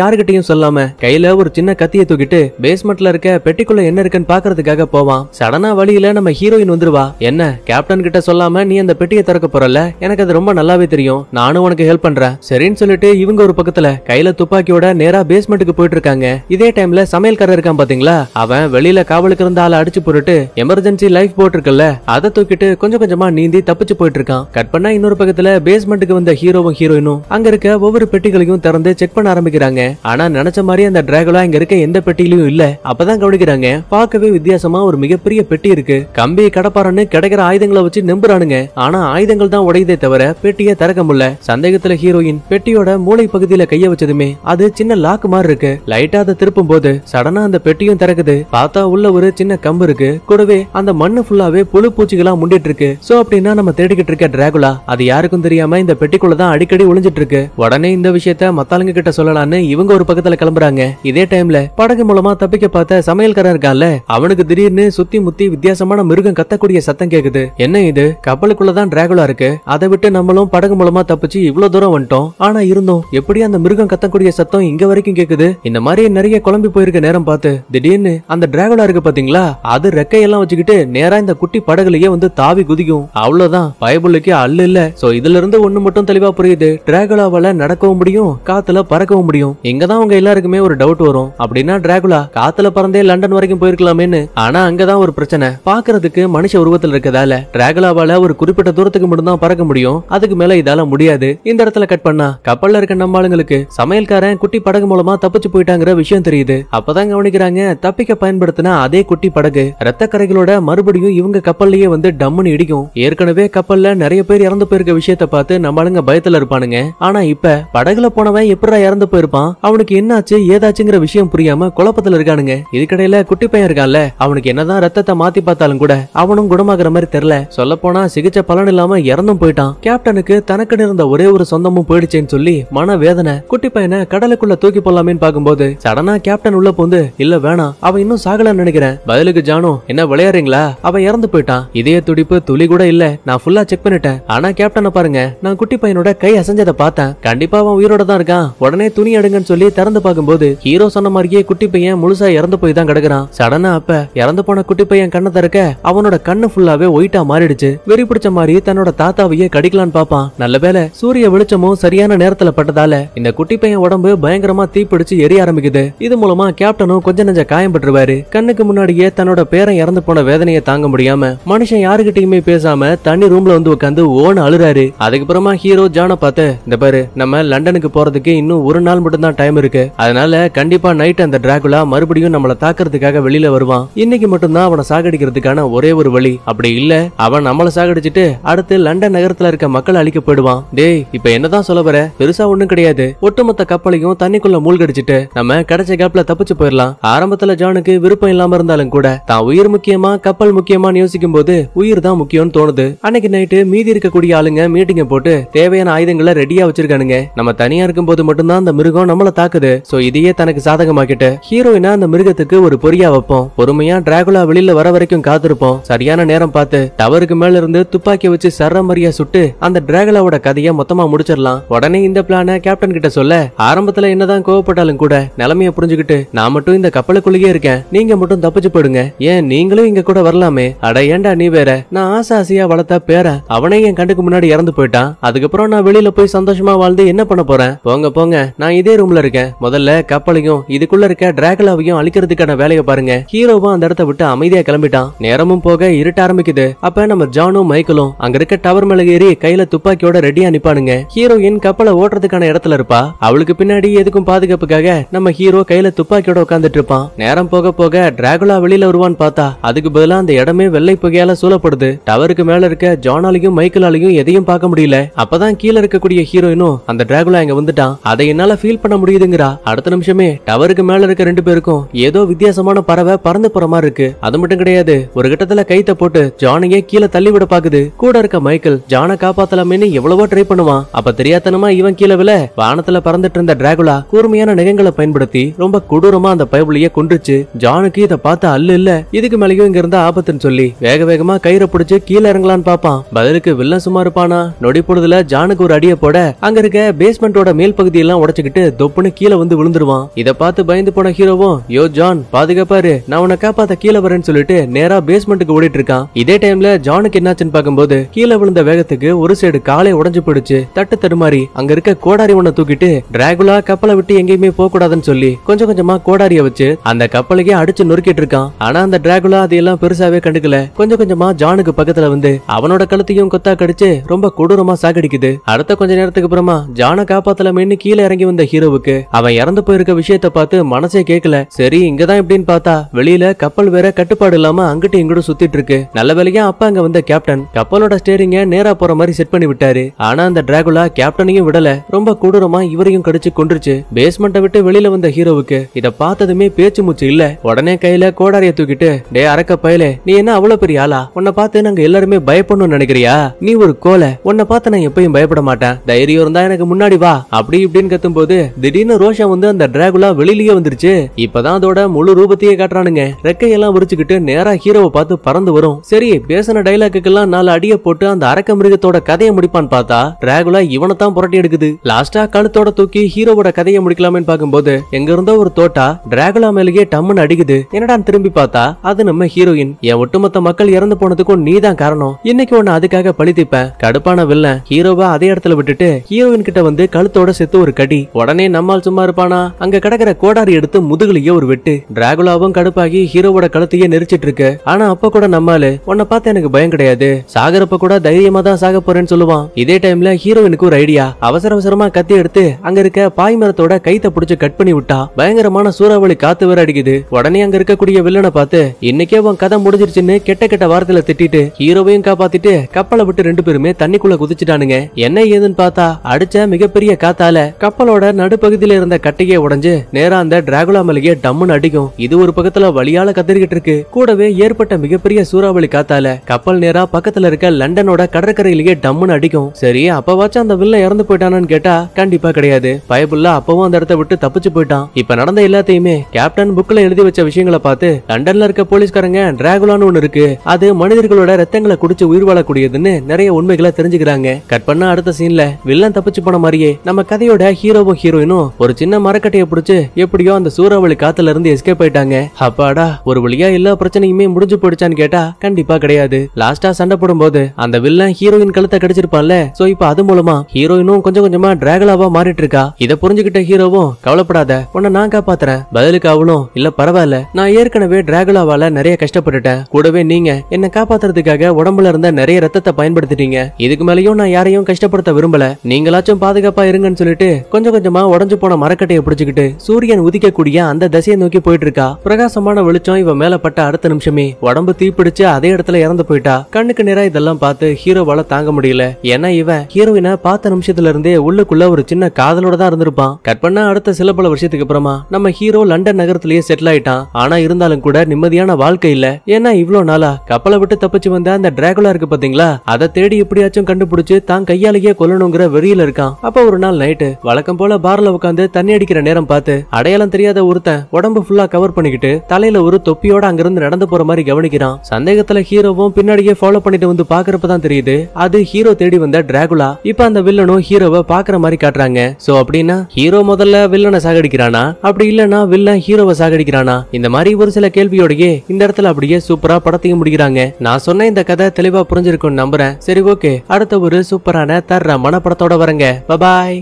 யாருகிட்டையும் சொல்லாம கையில ஒரு சின்ன கத்தியை தூக்கிட்டு பேஸ்மெண்ட்ல இருக்க பெட்டிக்குள்ள என்ன இருக்குன்னு பாக்குறதுக்காக போவான் சடனா வழியில நம்ம ஹீரோயின் வந்துருவா என்ன கேப்டன் கிட்ட சொல்லாம நீ அந்த பெட்டியை திறக்க போறல எனக்கு அது ரொம்ப நல்லாவே தெரியும் நானும் உனக்கு ஹெல்ப் பண்றேன் சரின்னு சொல்லிட்டு இவங்க ஒரு பக்கத்துல கையில துப்பாக்கியோட நேரா பேஸ்மெண்ட்டுக்கு போயிட்டு இருக்காங்க இதே டைம்ல சமையல்கார இருக்கான் பாத்தீங்களா அவன் வெளியில காவலுக்கு இருந்த ஆளை அடிச்சு போட்டுட்டு எமர்ஜென்சி லைஃப் போட்டு இருக்குல்ல அதை தூக்கிட்டு கொஞ்சம் கொஞ்சமா நீந்தி தப்பிச்சு போயிட்டு இருக்கான் கட் பண்ணா இன்னொரு பக்கத்துல பேஸ்மெண்ட்டுக்கு வந்த ஹீரோவும் ஹீரோயினும் அங்க இருக்க ஒவ்வொரு பெட்டிகளையும் திறந்து செக் பண்ண ஆரம்பிக்கிறாங்க ஆனா நினைச்ச மாதிரி அந்த டிராகலா இங்க இருக்க எந்த பெட்டியிலும் இல்ல அப்பதான் கவனிக்கிறாங்க பார்க்கவே வித்தியாசமா ஒரு மிகப்பெரிய பெட்டி இருக்கு கம்பி கடப்பாரன்னு கிடைக்கிற ஆயுதங்களை வச்சு நம்புறானுங்க ஆனா ஆயுதங்கள் தான் உடையதே தவிர பெட்டியை திறக்க முடியல சந்தேகத்துல ஹீரோயின் பெட்டியோட மூளை பகுதியில கைய வச்சதுமே அது சின்ன லாக் மாதிரி இருக்கு லைட்டா அதை திருப்பும் போது சடனா அந்த பெட்டியும் திறக்குது பார்த்தா உள்ள ஒரு சின்ன கம்பு இருக்கு கூடவே அந்த மண்ணு ஃபுல்லாவே புழு பூச்சிகளா முண்டிட்டு இருக்கு சோ அப்படின்னா நம்ம தேடிக்கிட்டு இருக்க டிராகுலா அது யாருக்கும் தெரியாது தெரியாம இந்த பெட்டிக்குள்ள தான் அடிக்கடி ஒளிஞ்சிட்டு இருக்கு உடனே இந்த விஷயத்த மத்தாளுங்க கிட்ட சொல்லலாம்னு இவங்க ஒரு பக்கத்துல கிளம்புறாங்க இதே டைம்ல படகு மூலமா தப்பிக்க பார்த்த சமையல்காரன் இருக்கான்ல அவனுக்கு திடீர்னு சுத்தி முத்தி வித்தியாசமான மிருகம் கத்தக்கூடிய சத்தம் கேக்குது என்ன இது கப்பலுக்குள்ளதான் டிராகுலா இருக்கு அதை விட்டு நம்மளும் படகு மூலமா தப்பிச்சு இவ்வளவு தூரம் வந்துட்டோம் ஆனா இருந்தோம் எப்படி அந்த மிருகம் கத்தக்கூடிய சத்தம் இங்க வரைக்கும் கேக்குது இந்த மாதிரி நிறைய குழம்பி போயிருக்க நேரம் பார்த்து திடீர்னு அந்த டிராகுலா இருக்கு பாத்தீங்களா அது ரெக்கையெல்லாம் வச்சுக்கிட்டு நேரா இந்த குட்டி படகுலயே வந்து தாவி குதிக்கும் அவ்வளவுதான் பயபுள்ளுக்கு அல்ல இல்ல சோ இதுல இருந்து இருந்து ஒண்ணு மட்டும் தெளிவா புரியுது டிராகுலாவால நடக்கவும் முடியும் காத்துல பறக்கவும் முடியும் இங்கதான் அவங்க எல்லாருக்குமே ஒரு டவுட் வரும் அப்படின்னா டிராகுலா காத்துல பறந்தே லண்டன் வரைக்கும் போயிருக்கலாமேன்னு ஆனா அங்கதான் ஒரு பிரச்சனை பாக்குறதுக்கு மனுஷ உருவத்துல இருக்கதால டிராகுலாவால ஒரு குறிப்பிட்ட தூரத்துக்கு மட்டும்தான் பறக்க முடியும் அதுக்கு மேல இதால முடியாது இந்த இடத்துல கட் பண்ணா கப்பல்ல இருக்க நம்மளுங்களுக்கு சமையல்காரன் குட்டி படகு மூலமா தப்பிச்சு போயிட்டாங்கிற விஷயம் தெரியுது அப்பதான் கவனிக்கிறாங்க தப்பிக்க பயன்படுத்தின அதே குட்டி படகு ரத்த கரைகளோட மறுபடியும் இவங்க கப்பல்லயே வந்து டம்முன்னு இடிக்கும் ஏற்கனவே கப்பல்ல நிறைய பேர் இறந்து போயிருக்க விஷயத்த பார்த்து நம்மளுங்க பயத்துல இருப்பானுங்க ஆனா இப்ப படகுல போனவன் எப்படா இறந்து போயிருப்பான் அவனுக்கு என்னாச்சு ஏதாச்சுங்கிற விஷயம் புரியாம குழப்பத்துல இருக்கானுங்க இதுக்கடையில குட்டி பையன் இருக்கான்ல அவனுக்கு என்னதான் ரத்தத்தை மாத்தி பார்த்தாலும் கூட அவனும் குணமாகற மாதிரி தெரியல சொல்ல போனா சிகிச்சை பலன் இல்லாம இறந்தும் போயிட்டான் கேப்டனுக்கு தனக்குன்னு இருந்த ஒரே ஒரு சொந்தமும் போயிடுச்சேன்னு சொல்லி மன வேதனை குட்டி பையனை கடலுக்குள்ள தூக்கி போடலாமேன்னு பாக்கும்போது சடனா கேப்டன் உள்ள போந்து இல்ல வேணாம் அவன் இன்னும் சாகலன்னு நினைக்கிறேன் பதிலுக்கு ஜானோ என்ன விளையாடுறீங்களா அவன் இறந்து போயிட்டான் இதய துடிப்பு துளி கூட இல்ல நான் ஃபுல்லா செக் பண்ணிட்டேன் ஆனா கேப்டனை பாருங்க நான் குட்டி பையனோட கை அசைஞ்சதை பார்த்தேன் கண்டிப்பா அவன் உயிரோட தான் இருக்கான் உடனே துணி எடுங்கன்னு சொல்லி திறந்து பார்க்கும்போது ஹீரோ சொன்ன மாதிரியே குட்டி பையன் முழுசா இறந்து போய் தான் கிடக்குறான் சடனா அப்ப இறந்து போன குட்டி பையன் கண்ணை திறக்க அவனோட கண்ணு ஃபுல்லாவே ஒயிட்டா மாறிடுச்சு வெறி பிடிச்ச மாதிரி தன்னோட தாத்தாவையே கடிக்கலான்னு பாப்பான் நல்ல வேலை சூரிய வெளிச்சமும் சரியான நேரத்துல பட்டதால இந்த குட்டி பையன் உடம்பு பயங்கரமா தீப்பிடிச்சு எரிய ஆரம்பிக்குது இது மூலமா கேப்டனும் கொஞ்ச நெஞ்ச காயம் பெற்றுவாரு கண்ணுக்கு முன்னாடியே தன்னோட பேரன் இறந்து போன வேதனையை தாங்க முடியாம மனுஷன் யாருகிட்டயுமே பேசாம தண்ணி ரூம்ல வந்து உட்காந்து ஓன அழுறாரு அதுக்கப்புறமா ஹீரோ ஜானை பார்த்து இந்த பாரு நம்ம லண்டனுக்கு போறதுக்கு இன்னும் ஒரு நாள் மட்டும் தான் டைம் இருக்கு அதனால கண்டிப்பா நைட் அந்த டிராகுலா மறுபடியும் நம்மள தாக்குறதுக்காக வெளியில வருவான் இன்னைக்கு மட்டும்தான் அவனை சாகடிக்கிறதுக்கான ஒரே ஒரு வழி அப்படி இல்ல அவன் நம்மள சாகடிச்சிட்டு அடுத்து லண்டன் நகரத்துல இருக்க மக்கள் அழிக்க போயிடுவான் டேய் இப்ப என்னதான் சொல்ல வர பெருசா ஒண்ணும் கிடையாது ஒட்டுமொத்த கப்பலையும் தண்ணிக்குள்ள மூழ்கடிச்சிட்டு நம்ம கிடைச்ச கேப்ல தப்பிச்சு போயிடலாம் ஆரம்பத்துல ஜானுக்கு விருப்பம் இல்லாம இருந்தாலும் கூட தான் உயிர் முக்கியமா கப்பல் முக்கியமா யோசிக்கும் போது உயிர் தான் முக்கியம்னு தோணுது அன்னைக்கு நைட்டு மீதி இருக்கக்கூடிய ஆளுங்க மீட்டிங் பீத்தியம் போட்டு தேவையான ஆயுதங்களை ரெடியா வச்சிருக்கானுங்க நம்ம தனியா இருக்கும் போது மட்டும்தான் அந்த மிருகம் நம்மள தாக்குது சோ இதையே தனக்கு சாதகமாக்கிட்டு ஹீரோயினா அந்த மிருகத்துக்கு ஒரு பொறியா வைப்போம் பொறுமையா டிராகுலா வெளியில வர வரைக்கும் காத்திருப்போம் சரியான நேரம் பார்த்து டவருக்கு மேல இருந்து துப்பாக்கி வச்சு சரமரியா சுட்டு அந்த டிராகுலாவோட கதையை மொத்தமா முடிச்சிடலாம் உடனே இந்த பிளான கேப்டன் கிட்ட சொல்ல ஆரம்பத்துல என்னதான் கோவப்பட்டாலும் கூட நிலைமைய புரிஞ்சுக்கிட்டு நான் மட்டும் இந்த கப்பலுக்குள்ளேயே இருக்கேன் நீங்க மட்டும் தப்பிச்சு போடுங்க ஏன் நீங்களும் இங்க கூட வரலாமே அட ஏண்டா நீ வேற நான் ஆசை ஆசையா வளர்த்தா பேர அவனே என் கண்டுக்கு முன்னாடி இறந்து போயிட்டு போயிட்டான் அதுக்கப்புறம் நான் வெளியில போய் சந்தோஷமா வாழ்ந்து என்ன பண்ண போறேன் போங்க போங்க நான் இதே ரூம்ல இருக்கேன் முதல்ல கப்பலையும் இதுக்குள்ள இருக்க டிராகுலாவையும் அழிக்கிறதுக்கான வேலையை பாருங்க ஹீரோவும் அந்த இடத்த விட்டு அமைதியா கிளம்பிட்டான் நேரமும் போக இருட்ட ஆரம்பிக்குது அப்ப நம்ம ஜானும் மைக்கலும் அங்க இருக்க டவர் மேல ஏறி கையில துப்பாக்கியோட ரெடியா நிப்பானுங்க ஹீரோயின் கப்பலை ஓட்டுறதுக்கான இடத்துல இருப்பா அவளுக்கு பின்னாடி எதுக்கும் பாதுகாப்புக்காக நம்ம ஹீரோ கையில துப்பாக்கியோட உட்காந்துட்டு இருப்பான் நேரம் போக போக டிராகுலா வெளியில வருவான்னு பார்த்தா அதுக்கு பதிலா அந்த இடமே வெள்ளை புகையால சூழப்படுது டவருக்கு மேல இருக்க ஜானாலையும் மைக்கலாலையும் எதையும் பார்க்க முடியும் முடியல அப்பதான் கீழே இருக்கக்கூடிய ஹீரோயினும் அந்த டிராகுலா இங்க வந்துட்டான் அதை என்னால ஃபீல் பண்ண முடியுதுங்கிறா அடுத்த நிமிஷமே டவருக்கு மேல இருக்க ரெண்டு பேருக்கும் ஏதோ வித்தியாசமான பறவை பறந்து போற மாதிரி இருக்கு அது மட்டும் கிடையாது ஒரு கட்டத்துல கைத்த போட்டு ஜானையே கீழே தள்ளி விட பாக்குது கூட இருக்க மைக்கேல் ஜான காப்பாத்தலாமேன்னு எவ்வளவோ ட்ரை பண்ணுவான் அப்ப தெரியாதனமா இவன் கீழே விழ வானத்துல பறந்துட்டு இருந்த டிராகுலா கூர்மையான நிகங்களை பயன்படுத்தி ரொம்ப கொடூரமா அந்த பைபிளைய கொண்டுச்சு ஜானுக்கு இத பார்த்து அல்லு இல்ல இதுக்கு மேலயும் இங்க இருந்தா ஆபத்துன்னு சொல்லி வேக வேகமா கயிறை பிடிச்சு கீழே இறங்கலான்னு பாப்பான் பதிலுக்கு வில்லன் சும்மா இருப்பானா நொடிப்பொழுதுல ஜானுக்கு ஒரு அடியை போட அங்க இருக்க பேஸ்மெண்டோட மேல் பகுதியெல்லாம் உடச்சுக்கிட்டு தொப்புன்னு கீழே வந்து விழுந்துருவான் இதை பார்த்து பயந்து போன ஹீரோவும் யோ ஜான் பாதுகாப்பாரு நான் உன காப்பாத்த கீழே வரேன்னு சொல்லிட்டு நேரா பேஸ்மெண்ட்டுக்கு ஓடிட்டு இருக்கான் இதே டைம்ல ஜானுக்கு என்னாச்சுன்னு பாக்கும்போது கீழே விழுந்த வேகத்துக்கு ஒரு சைடு காலை உடஞ்சு போயிடுச்சு தட்டு தடுமாறி அங்க இருக்க கோடாரி ஒன்ன தூக்கிட்டு டிராகுலா கப்பலை விட்டு எங்கேயுமே போக கூடாதுன்னு சொல்லி கொஞ்சம் கொஞ்சமா கோடாரிய வச்சு அந்த கப்பலையே அடிச்சு நொறுக்கிட்டு இருக்கான் ஆனா அந்த டிராகுலா அதையெல்லாம் பெருசாவே கண்டுக்கல கொஞ்சம் கொஞ்சமா ஜானுக்கு பக்கத்துல வந்து அவனோட கழுத்தையும் கொத்தா கடிச்சு ரொம்ப கொடூரம் கொடூரமா சாகடிக்குது அடுத்த கொஞ்ச நேரத்துக்கு அப்புறமா ஜான காப்பாத்தலாமேன்னு கீழே இறங்கி வந்த ஹீரோவுக்கு அவன் இறந்து போயிருக்க விஷயத்த பார்த்து மனசே கேட்கல சரி இங்கதான் எப்படின்னு பார்த்தா வெளியில கப்பல் வேற கட்டுப்பாடு இல்லாம அங்கிட்டு இங்கிட்டு சுத்திட்டு இருக்கு நல்ல வேலையா அப்ப அங்க வந்த கேப்டன் கப்பலோட ஸ்டேரிங்க நேரா போற மாதிரி செட் பண்ணி விட்டாரு ஆனா அந்த டிராகுலா கேப்டனையும் விடல ரொம்ப கொடூரமா இவரையும் கடிச்சு கொண்டுருச்சு பேஸ்மெண்ட்டை விட்டு வெளியில வந்த ஹீரோவுக்கு இத பார்த்ததுமே பேச்சு மூச்சு இல்ல உடனே கையில கோடாரிய தூக்கிட்டு டே அரக்க பயலே நீ என்ன அவ்வளவு பெரிய ஆளா உன்னை பார்த்து நாங்க எல்லாருமே பயப்படணும்னு நினைக்கிறியா நீ ஒரு கோலை உன்னை பார்த்து நான் எப்பயும் பயப்பட மாட்டேன் தைரியம் இருந்தா எனக்கு முன்னாடி வா அப்படி இப்படின்னு கத்தும் போது திடீர்னு ரோஷா வந்து அந்த டிராகுலா வெளியிலேயே வந்துருச்சு இப்பதான் அதோட முழு ரூபத்தையே காட்டுறானுங்க ரெக்கையெல்லாம் விரிச்சுக்கிட்டு நேரா ஹீரோவை பார்த்து பறந்து வரும் சரி பேசின டைலாக்குக்கெல்லாம் நாலு அடிய போட்டு அந்த அரக்க மிருகத்தோட கதையை முடிப்பான்னு பார்த்தா டிராகுலா இவனை தான் புரட்டி எடுக்குது லாஸ்டா கழுத்தோட தூக்கி ஹீரோவோட கதையை முடிக்கலாம்னு பார்க்கும்போது எங்க இருந்த ஒரு தோட்டா டிராகுலா மேலேயே டம்முன்னு அடிக்குது என்னடா திரும்பி பார்த்தா அது நம்ம ஹீரோயின் என் ஒட்டுமொத்த மக்கள் இறந்து போனதுக்கும் நீதான் காரணம் இன்னைக்கு உன்னை அதுக்காக பழித்திப்பேன் கடுப்பான வில்ல ஹீரோவா அதே இடத்துல விட்டுட்டு ஹீரோயின் கிட்ட வந்து கழுத்தோட செத்து ஒரு கடி உடனே நம்மால் சும்மா இருப்பானா அங்க கிடக்கிற கோடாரி எடுத்து முதுகுலயே ஒரு வெட்டு டிராகுலாவும் கடுப்பாகி ஹீரோவோட கழுத்தையே நெரிச்சிட்டு இருக்கு ஆனா அப்ப கூட நம்மாலு உன்னை பார்த்து எனக்கு பயம் கிடையாது சாகரப்ப கூட தைரியமா தான் சாக போறேன்னு சொல்லுவான் இதே டைம்ல ஹீரோயினுக்கு ஒரு ஐடியா அவசர அவசரமா கத்தி எடுத்து அங்க இருக்க பாய் மரத்தோட கைத்த புடிச்சு கட் பண்ணி விட்டா பயங்கரமான சூறாவளி காத்து வேற அடிக்குது உடனே அங்க இருக்கக்கூடிய வில்லனை பார்த்து இன்னைக்கே உன் கதை முடிஞ்சிருச்சுன்னு கெட்ட கெட்ட வாரத்துல திட்டிட்டு ஹீரோவையும் காப்பாத்திட்டு கப்பலை விட்டு ரெண்டு பேருமே தண்ணிக்குள்ள குதிச்சுட்டானுங்க என்ன ஏதுன்னு பார்த்தா அடிச்ச மிகப்பெரிய காத்தால கப்பலோட நடுப்பகுதியில இருந்த கட்டையை உடைஞ்சு நேரா அந்த டிராகுலா மலையை டம்முன்னு அடிக்கும் இது ஒரு பக்கத்துல வழியால கத்திரிக்கிட்டு இருக்கு கூடவே ஏற்பட்ட மிகப்பெரிய சூறாவளி காத்தால கப்பல் நேரா பக்கத்துல இருக்க லண்டனோட கடற்கரையிலேயே டம்முன்னு அடிக்கும் சரி அப்பவாச்சும் அந்த வில்ல இறந்து போயிட்டானான்னு கேட்டா கண்டிப்பா கிடையாது பயபுல்லா அப்பவும் அந்த இடத்த விட்டு தப்பிச்சு போயிட்டான் இப்ப நடந்த எல்லாத்தையுமே கேப்டன் புக்ல எழுதி வச்ச விஷயங்களை பார்த்து லண்டன்ல இருக்க போலீஸ்காரங்க டிராகுலான்னு ஒண்ணு இருக்கு அது மனிதர்களோட ரத்தங்களை குடிச்சு உயிர் வாழக்கூடியதுன்னு நிறைய உண்மைகளை தெரிஞ்சுக்கிறாங்க போயிடுறாங்க கட் பண்ண அடுத்த சீன்ல வில்லன் தப்பிச்சு போன மாதிரியே நம்ம கதையோட ஹீரோவோ ஹீரோயினும் ஒரு சின்ன மரக்கட்டையை பிடிச்சு எப்படியோ அந்த சூறாவளி காத்துல இருந்து எஸ்கேப் ஆயிட்டாங்க அப்பாடா ஒரு வழியா எல்லா பிரச்சனையுமே முடிஞ்சு போயிடுச்சான்னு கேட்டா கண்டிப்பா கிடையாது லாஸ்டா சண்டை போடும்போது அந்த வில்லன் ஹீரோயின் கழுத்தை கிடைச்சிருப்பான்ல சோ இப்ப அது மூலமா ஹீரோயினும் கொஞ்சம் கொஞ்சமா டிராகலாவா மாறிட்டு இருக்கா இதை புரிஞ்சுகிட்ட ஹீரோவும் கவலைப்படாத உன்னை நான் காப்பாத்துறேன் பதிலுக்கு அவளும் இல்ல பரவாயில்ல நான் ஏற்கனவே டிராகலாவால நிறைய கஷ்டப்பட்டுட்டேன் கூடவே நீங்க என்ன காப்பாத்துறதுக்காக உடம்புல இருந்த நிறைய ரத்தத்தை பயன்படுத்திட்டீங்க இதுக்கு மேல எதையும் நான் யாரையும் கஷ்டப்படுத்த விரும்பல நீங்களாச்சும் பாதுகாப்பா இருங்கன்னு சொல்லிட்டு கொஞ்சம் கொஞ்சமா உடஞ்சு போன மரக்கட்டையை பிடிச்சுக்கிட்டு சூரியன் உதிக்கக்கூடிய அந்த திசையை நோக்கி போயிட்டு இருக்கா பிரகாசமான வெளிச்சம் இவ மேல பட்ட அடுத்த நிமிஷமே உடம்பு தீப்பிடிச்சு அதே இடத்துல இறந்து போயிட்டா கண்ணுக்கு நேரா இதெல்லாம் பார்த்து ஹீரோவால தாங்க முடியல ஏன்னா இவன் ஹீரோயினை பார்த்த நிமிஷத்துல இருந்தே உள்ளுக்குள்ள ஒரு சின்ன காதலோட தான் இருந்திருப்பான் கட் பண்ண அடுத்த சில பல வருஷத்துக்கு அப்புறமா நம்ம ஹீரோ லண்டன் நகரத்திலேயே செட்டில் ஆயிட்டான் ஆனா இருந்தாலும் கூட நிம்மதியான வாழ்க்கை இல்ல ஏன்னா இவ்வளவு நாளா கப்பலை விட்டு தப்பிச்சு வந்த அந்த டிராகுலா இருக்கு பாத்தீங்களா அதை தேடி எப்படியாச்சும் கண்டுபிடி பிடிச்சு தான் கையாலேயே கொல்லணுங்கிற வெறியில இருக்கான் அப்ப ஒரு நாள் நைட்டு வழக்கம் போல பார்ல உட்காந்து தண்ணி அடிக்கிற நேரம் பார்த்து அடையாளம் தெரியாத ஒருத்தன் உடம்பு ஃபுல்லா கவர் பண்ணிக்கிட்டு தலையில ஒரு தொப்பியோட அங்கிருந்து நடந்து போற மாதிரி கவனிக்கிறான் சந்தேகத்துல ஹீரோவும் பின்னாடியே ஃபாலோ பண்ணிட்டு வந்து பாக்குறப்ப தான் தெரியுது அது ஹீரோ தேடி வந்த டிராகுலா இப்ப அந்த வில்லனும் ஹீரோவை பாக்குற மாதிரி காட்டுறாங்க சோ அப்படின்னா ஹீரோ முதல்ல வில்லனை சாகடிக்கிறானா அப்படி இல்லனா வில்லன் ஹீரோவை சாகடிக்கிறானா இந்த மாதிரி ஒரு சில கேள்வியோடயே இந்த இடத்துல அப்படியே சூப்பரா படத்தையும் முடிக்கிறாங்க நான் சொன்ன இந்த கதை தெளிவா புரிஞ்சிருக்கும் நம்புறேன் சரி ஓகே அடுத்த ஒரு சூப்பரான தரமான படத்தோட வரங்க பபாய்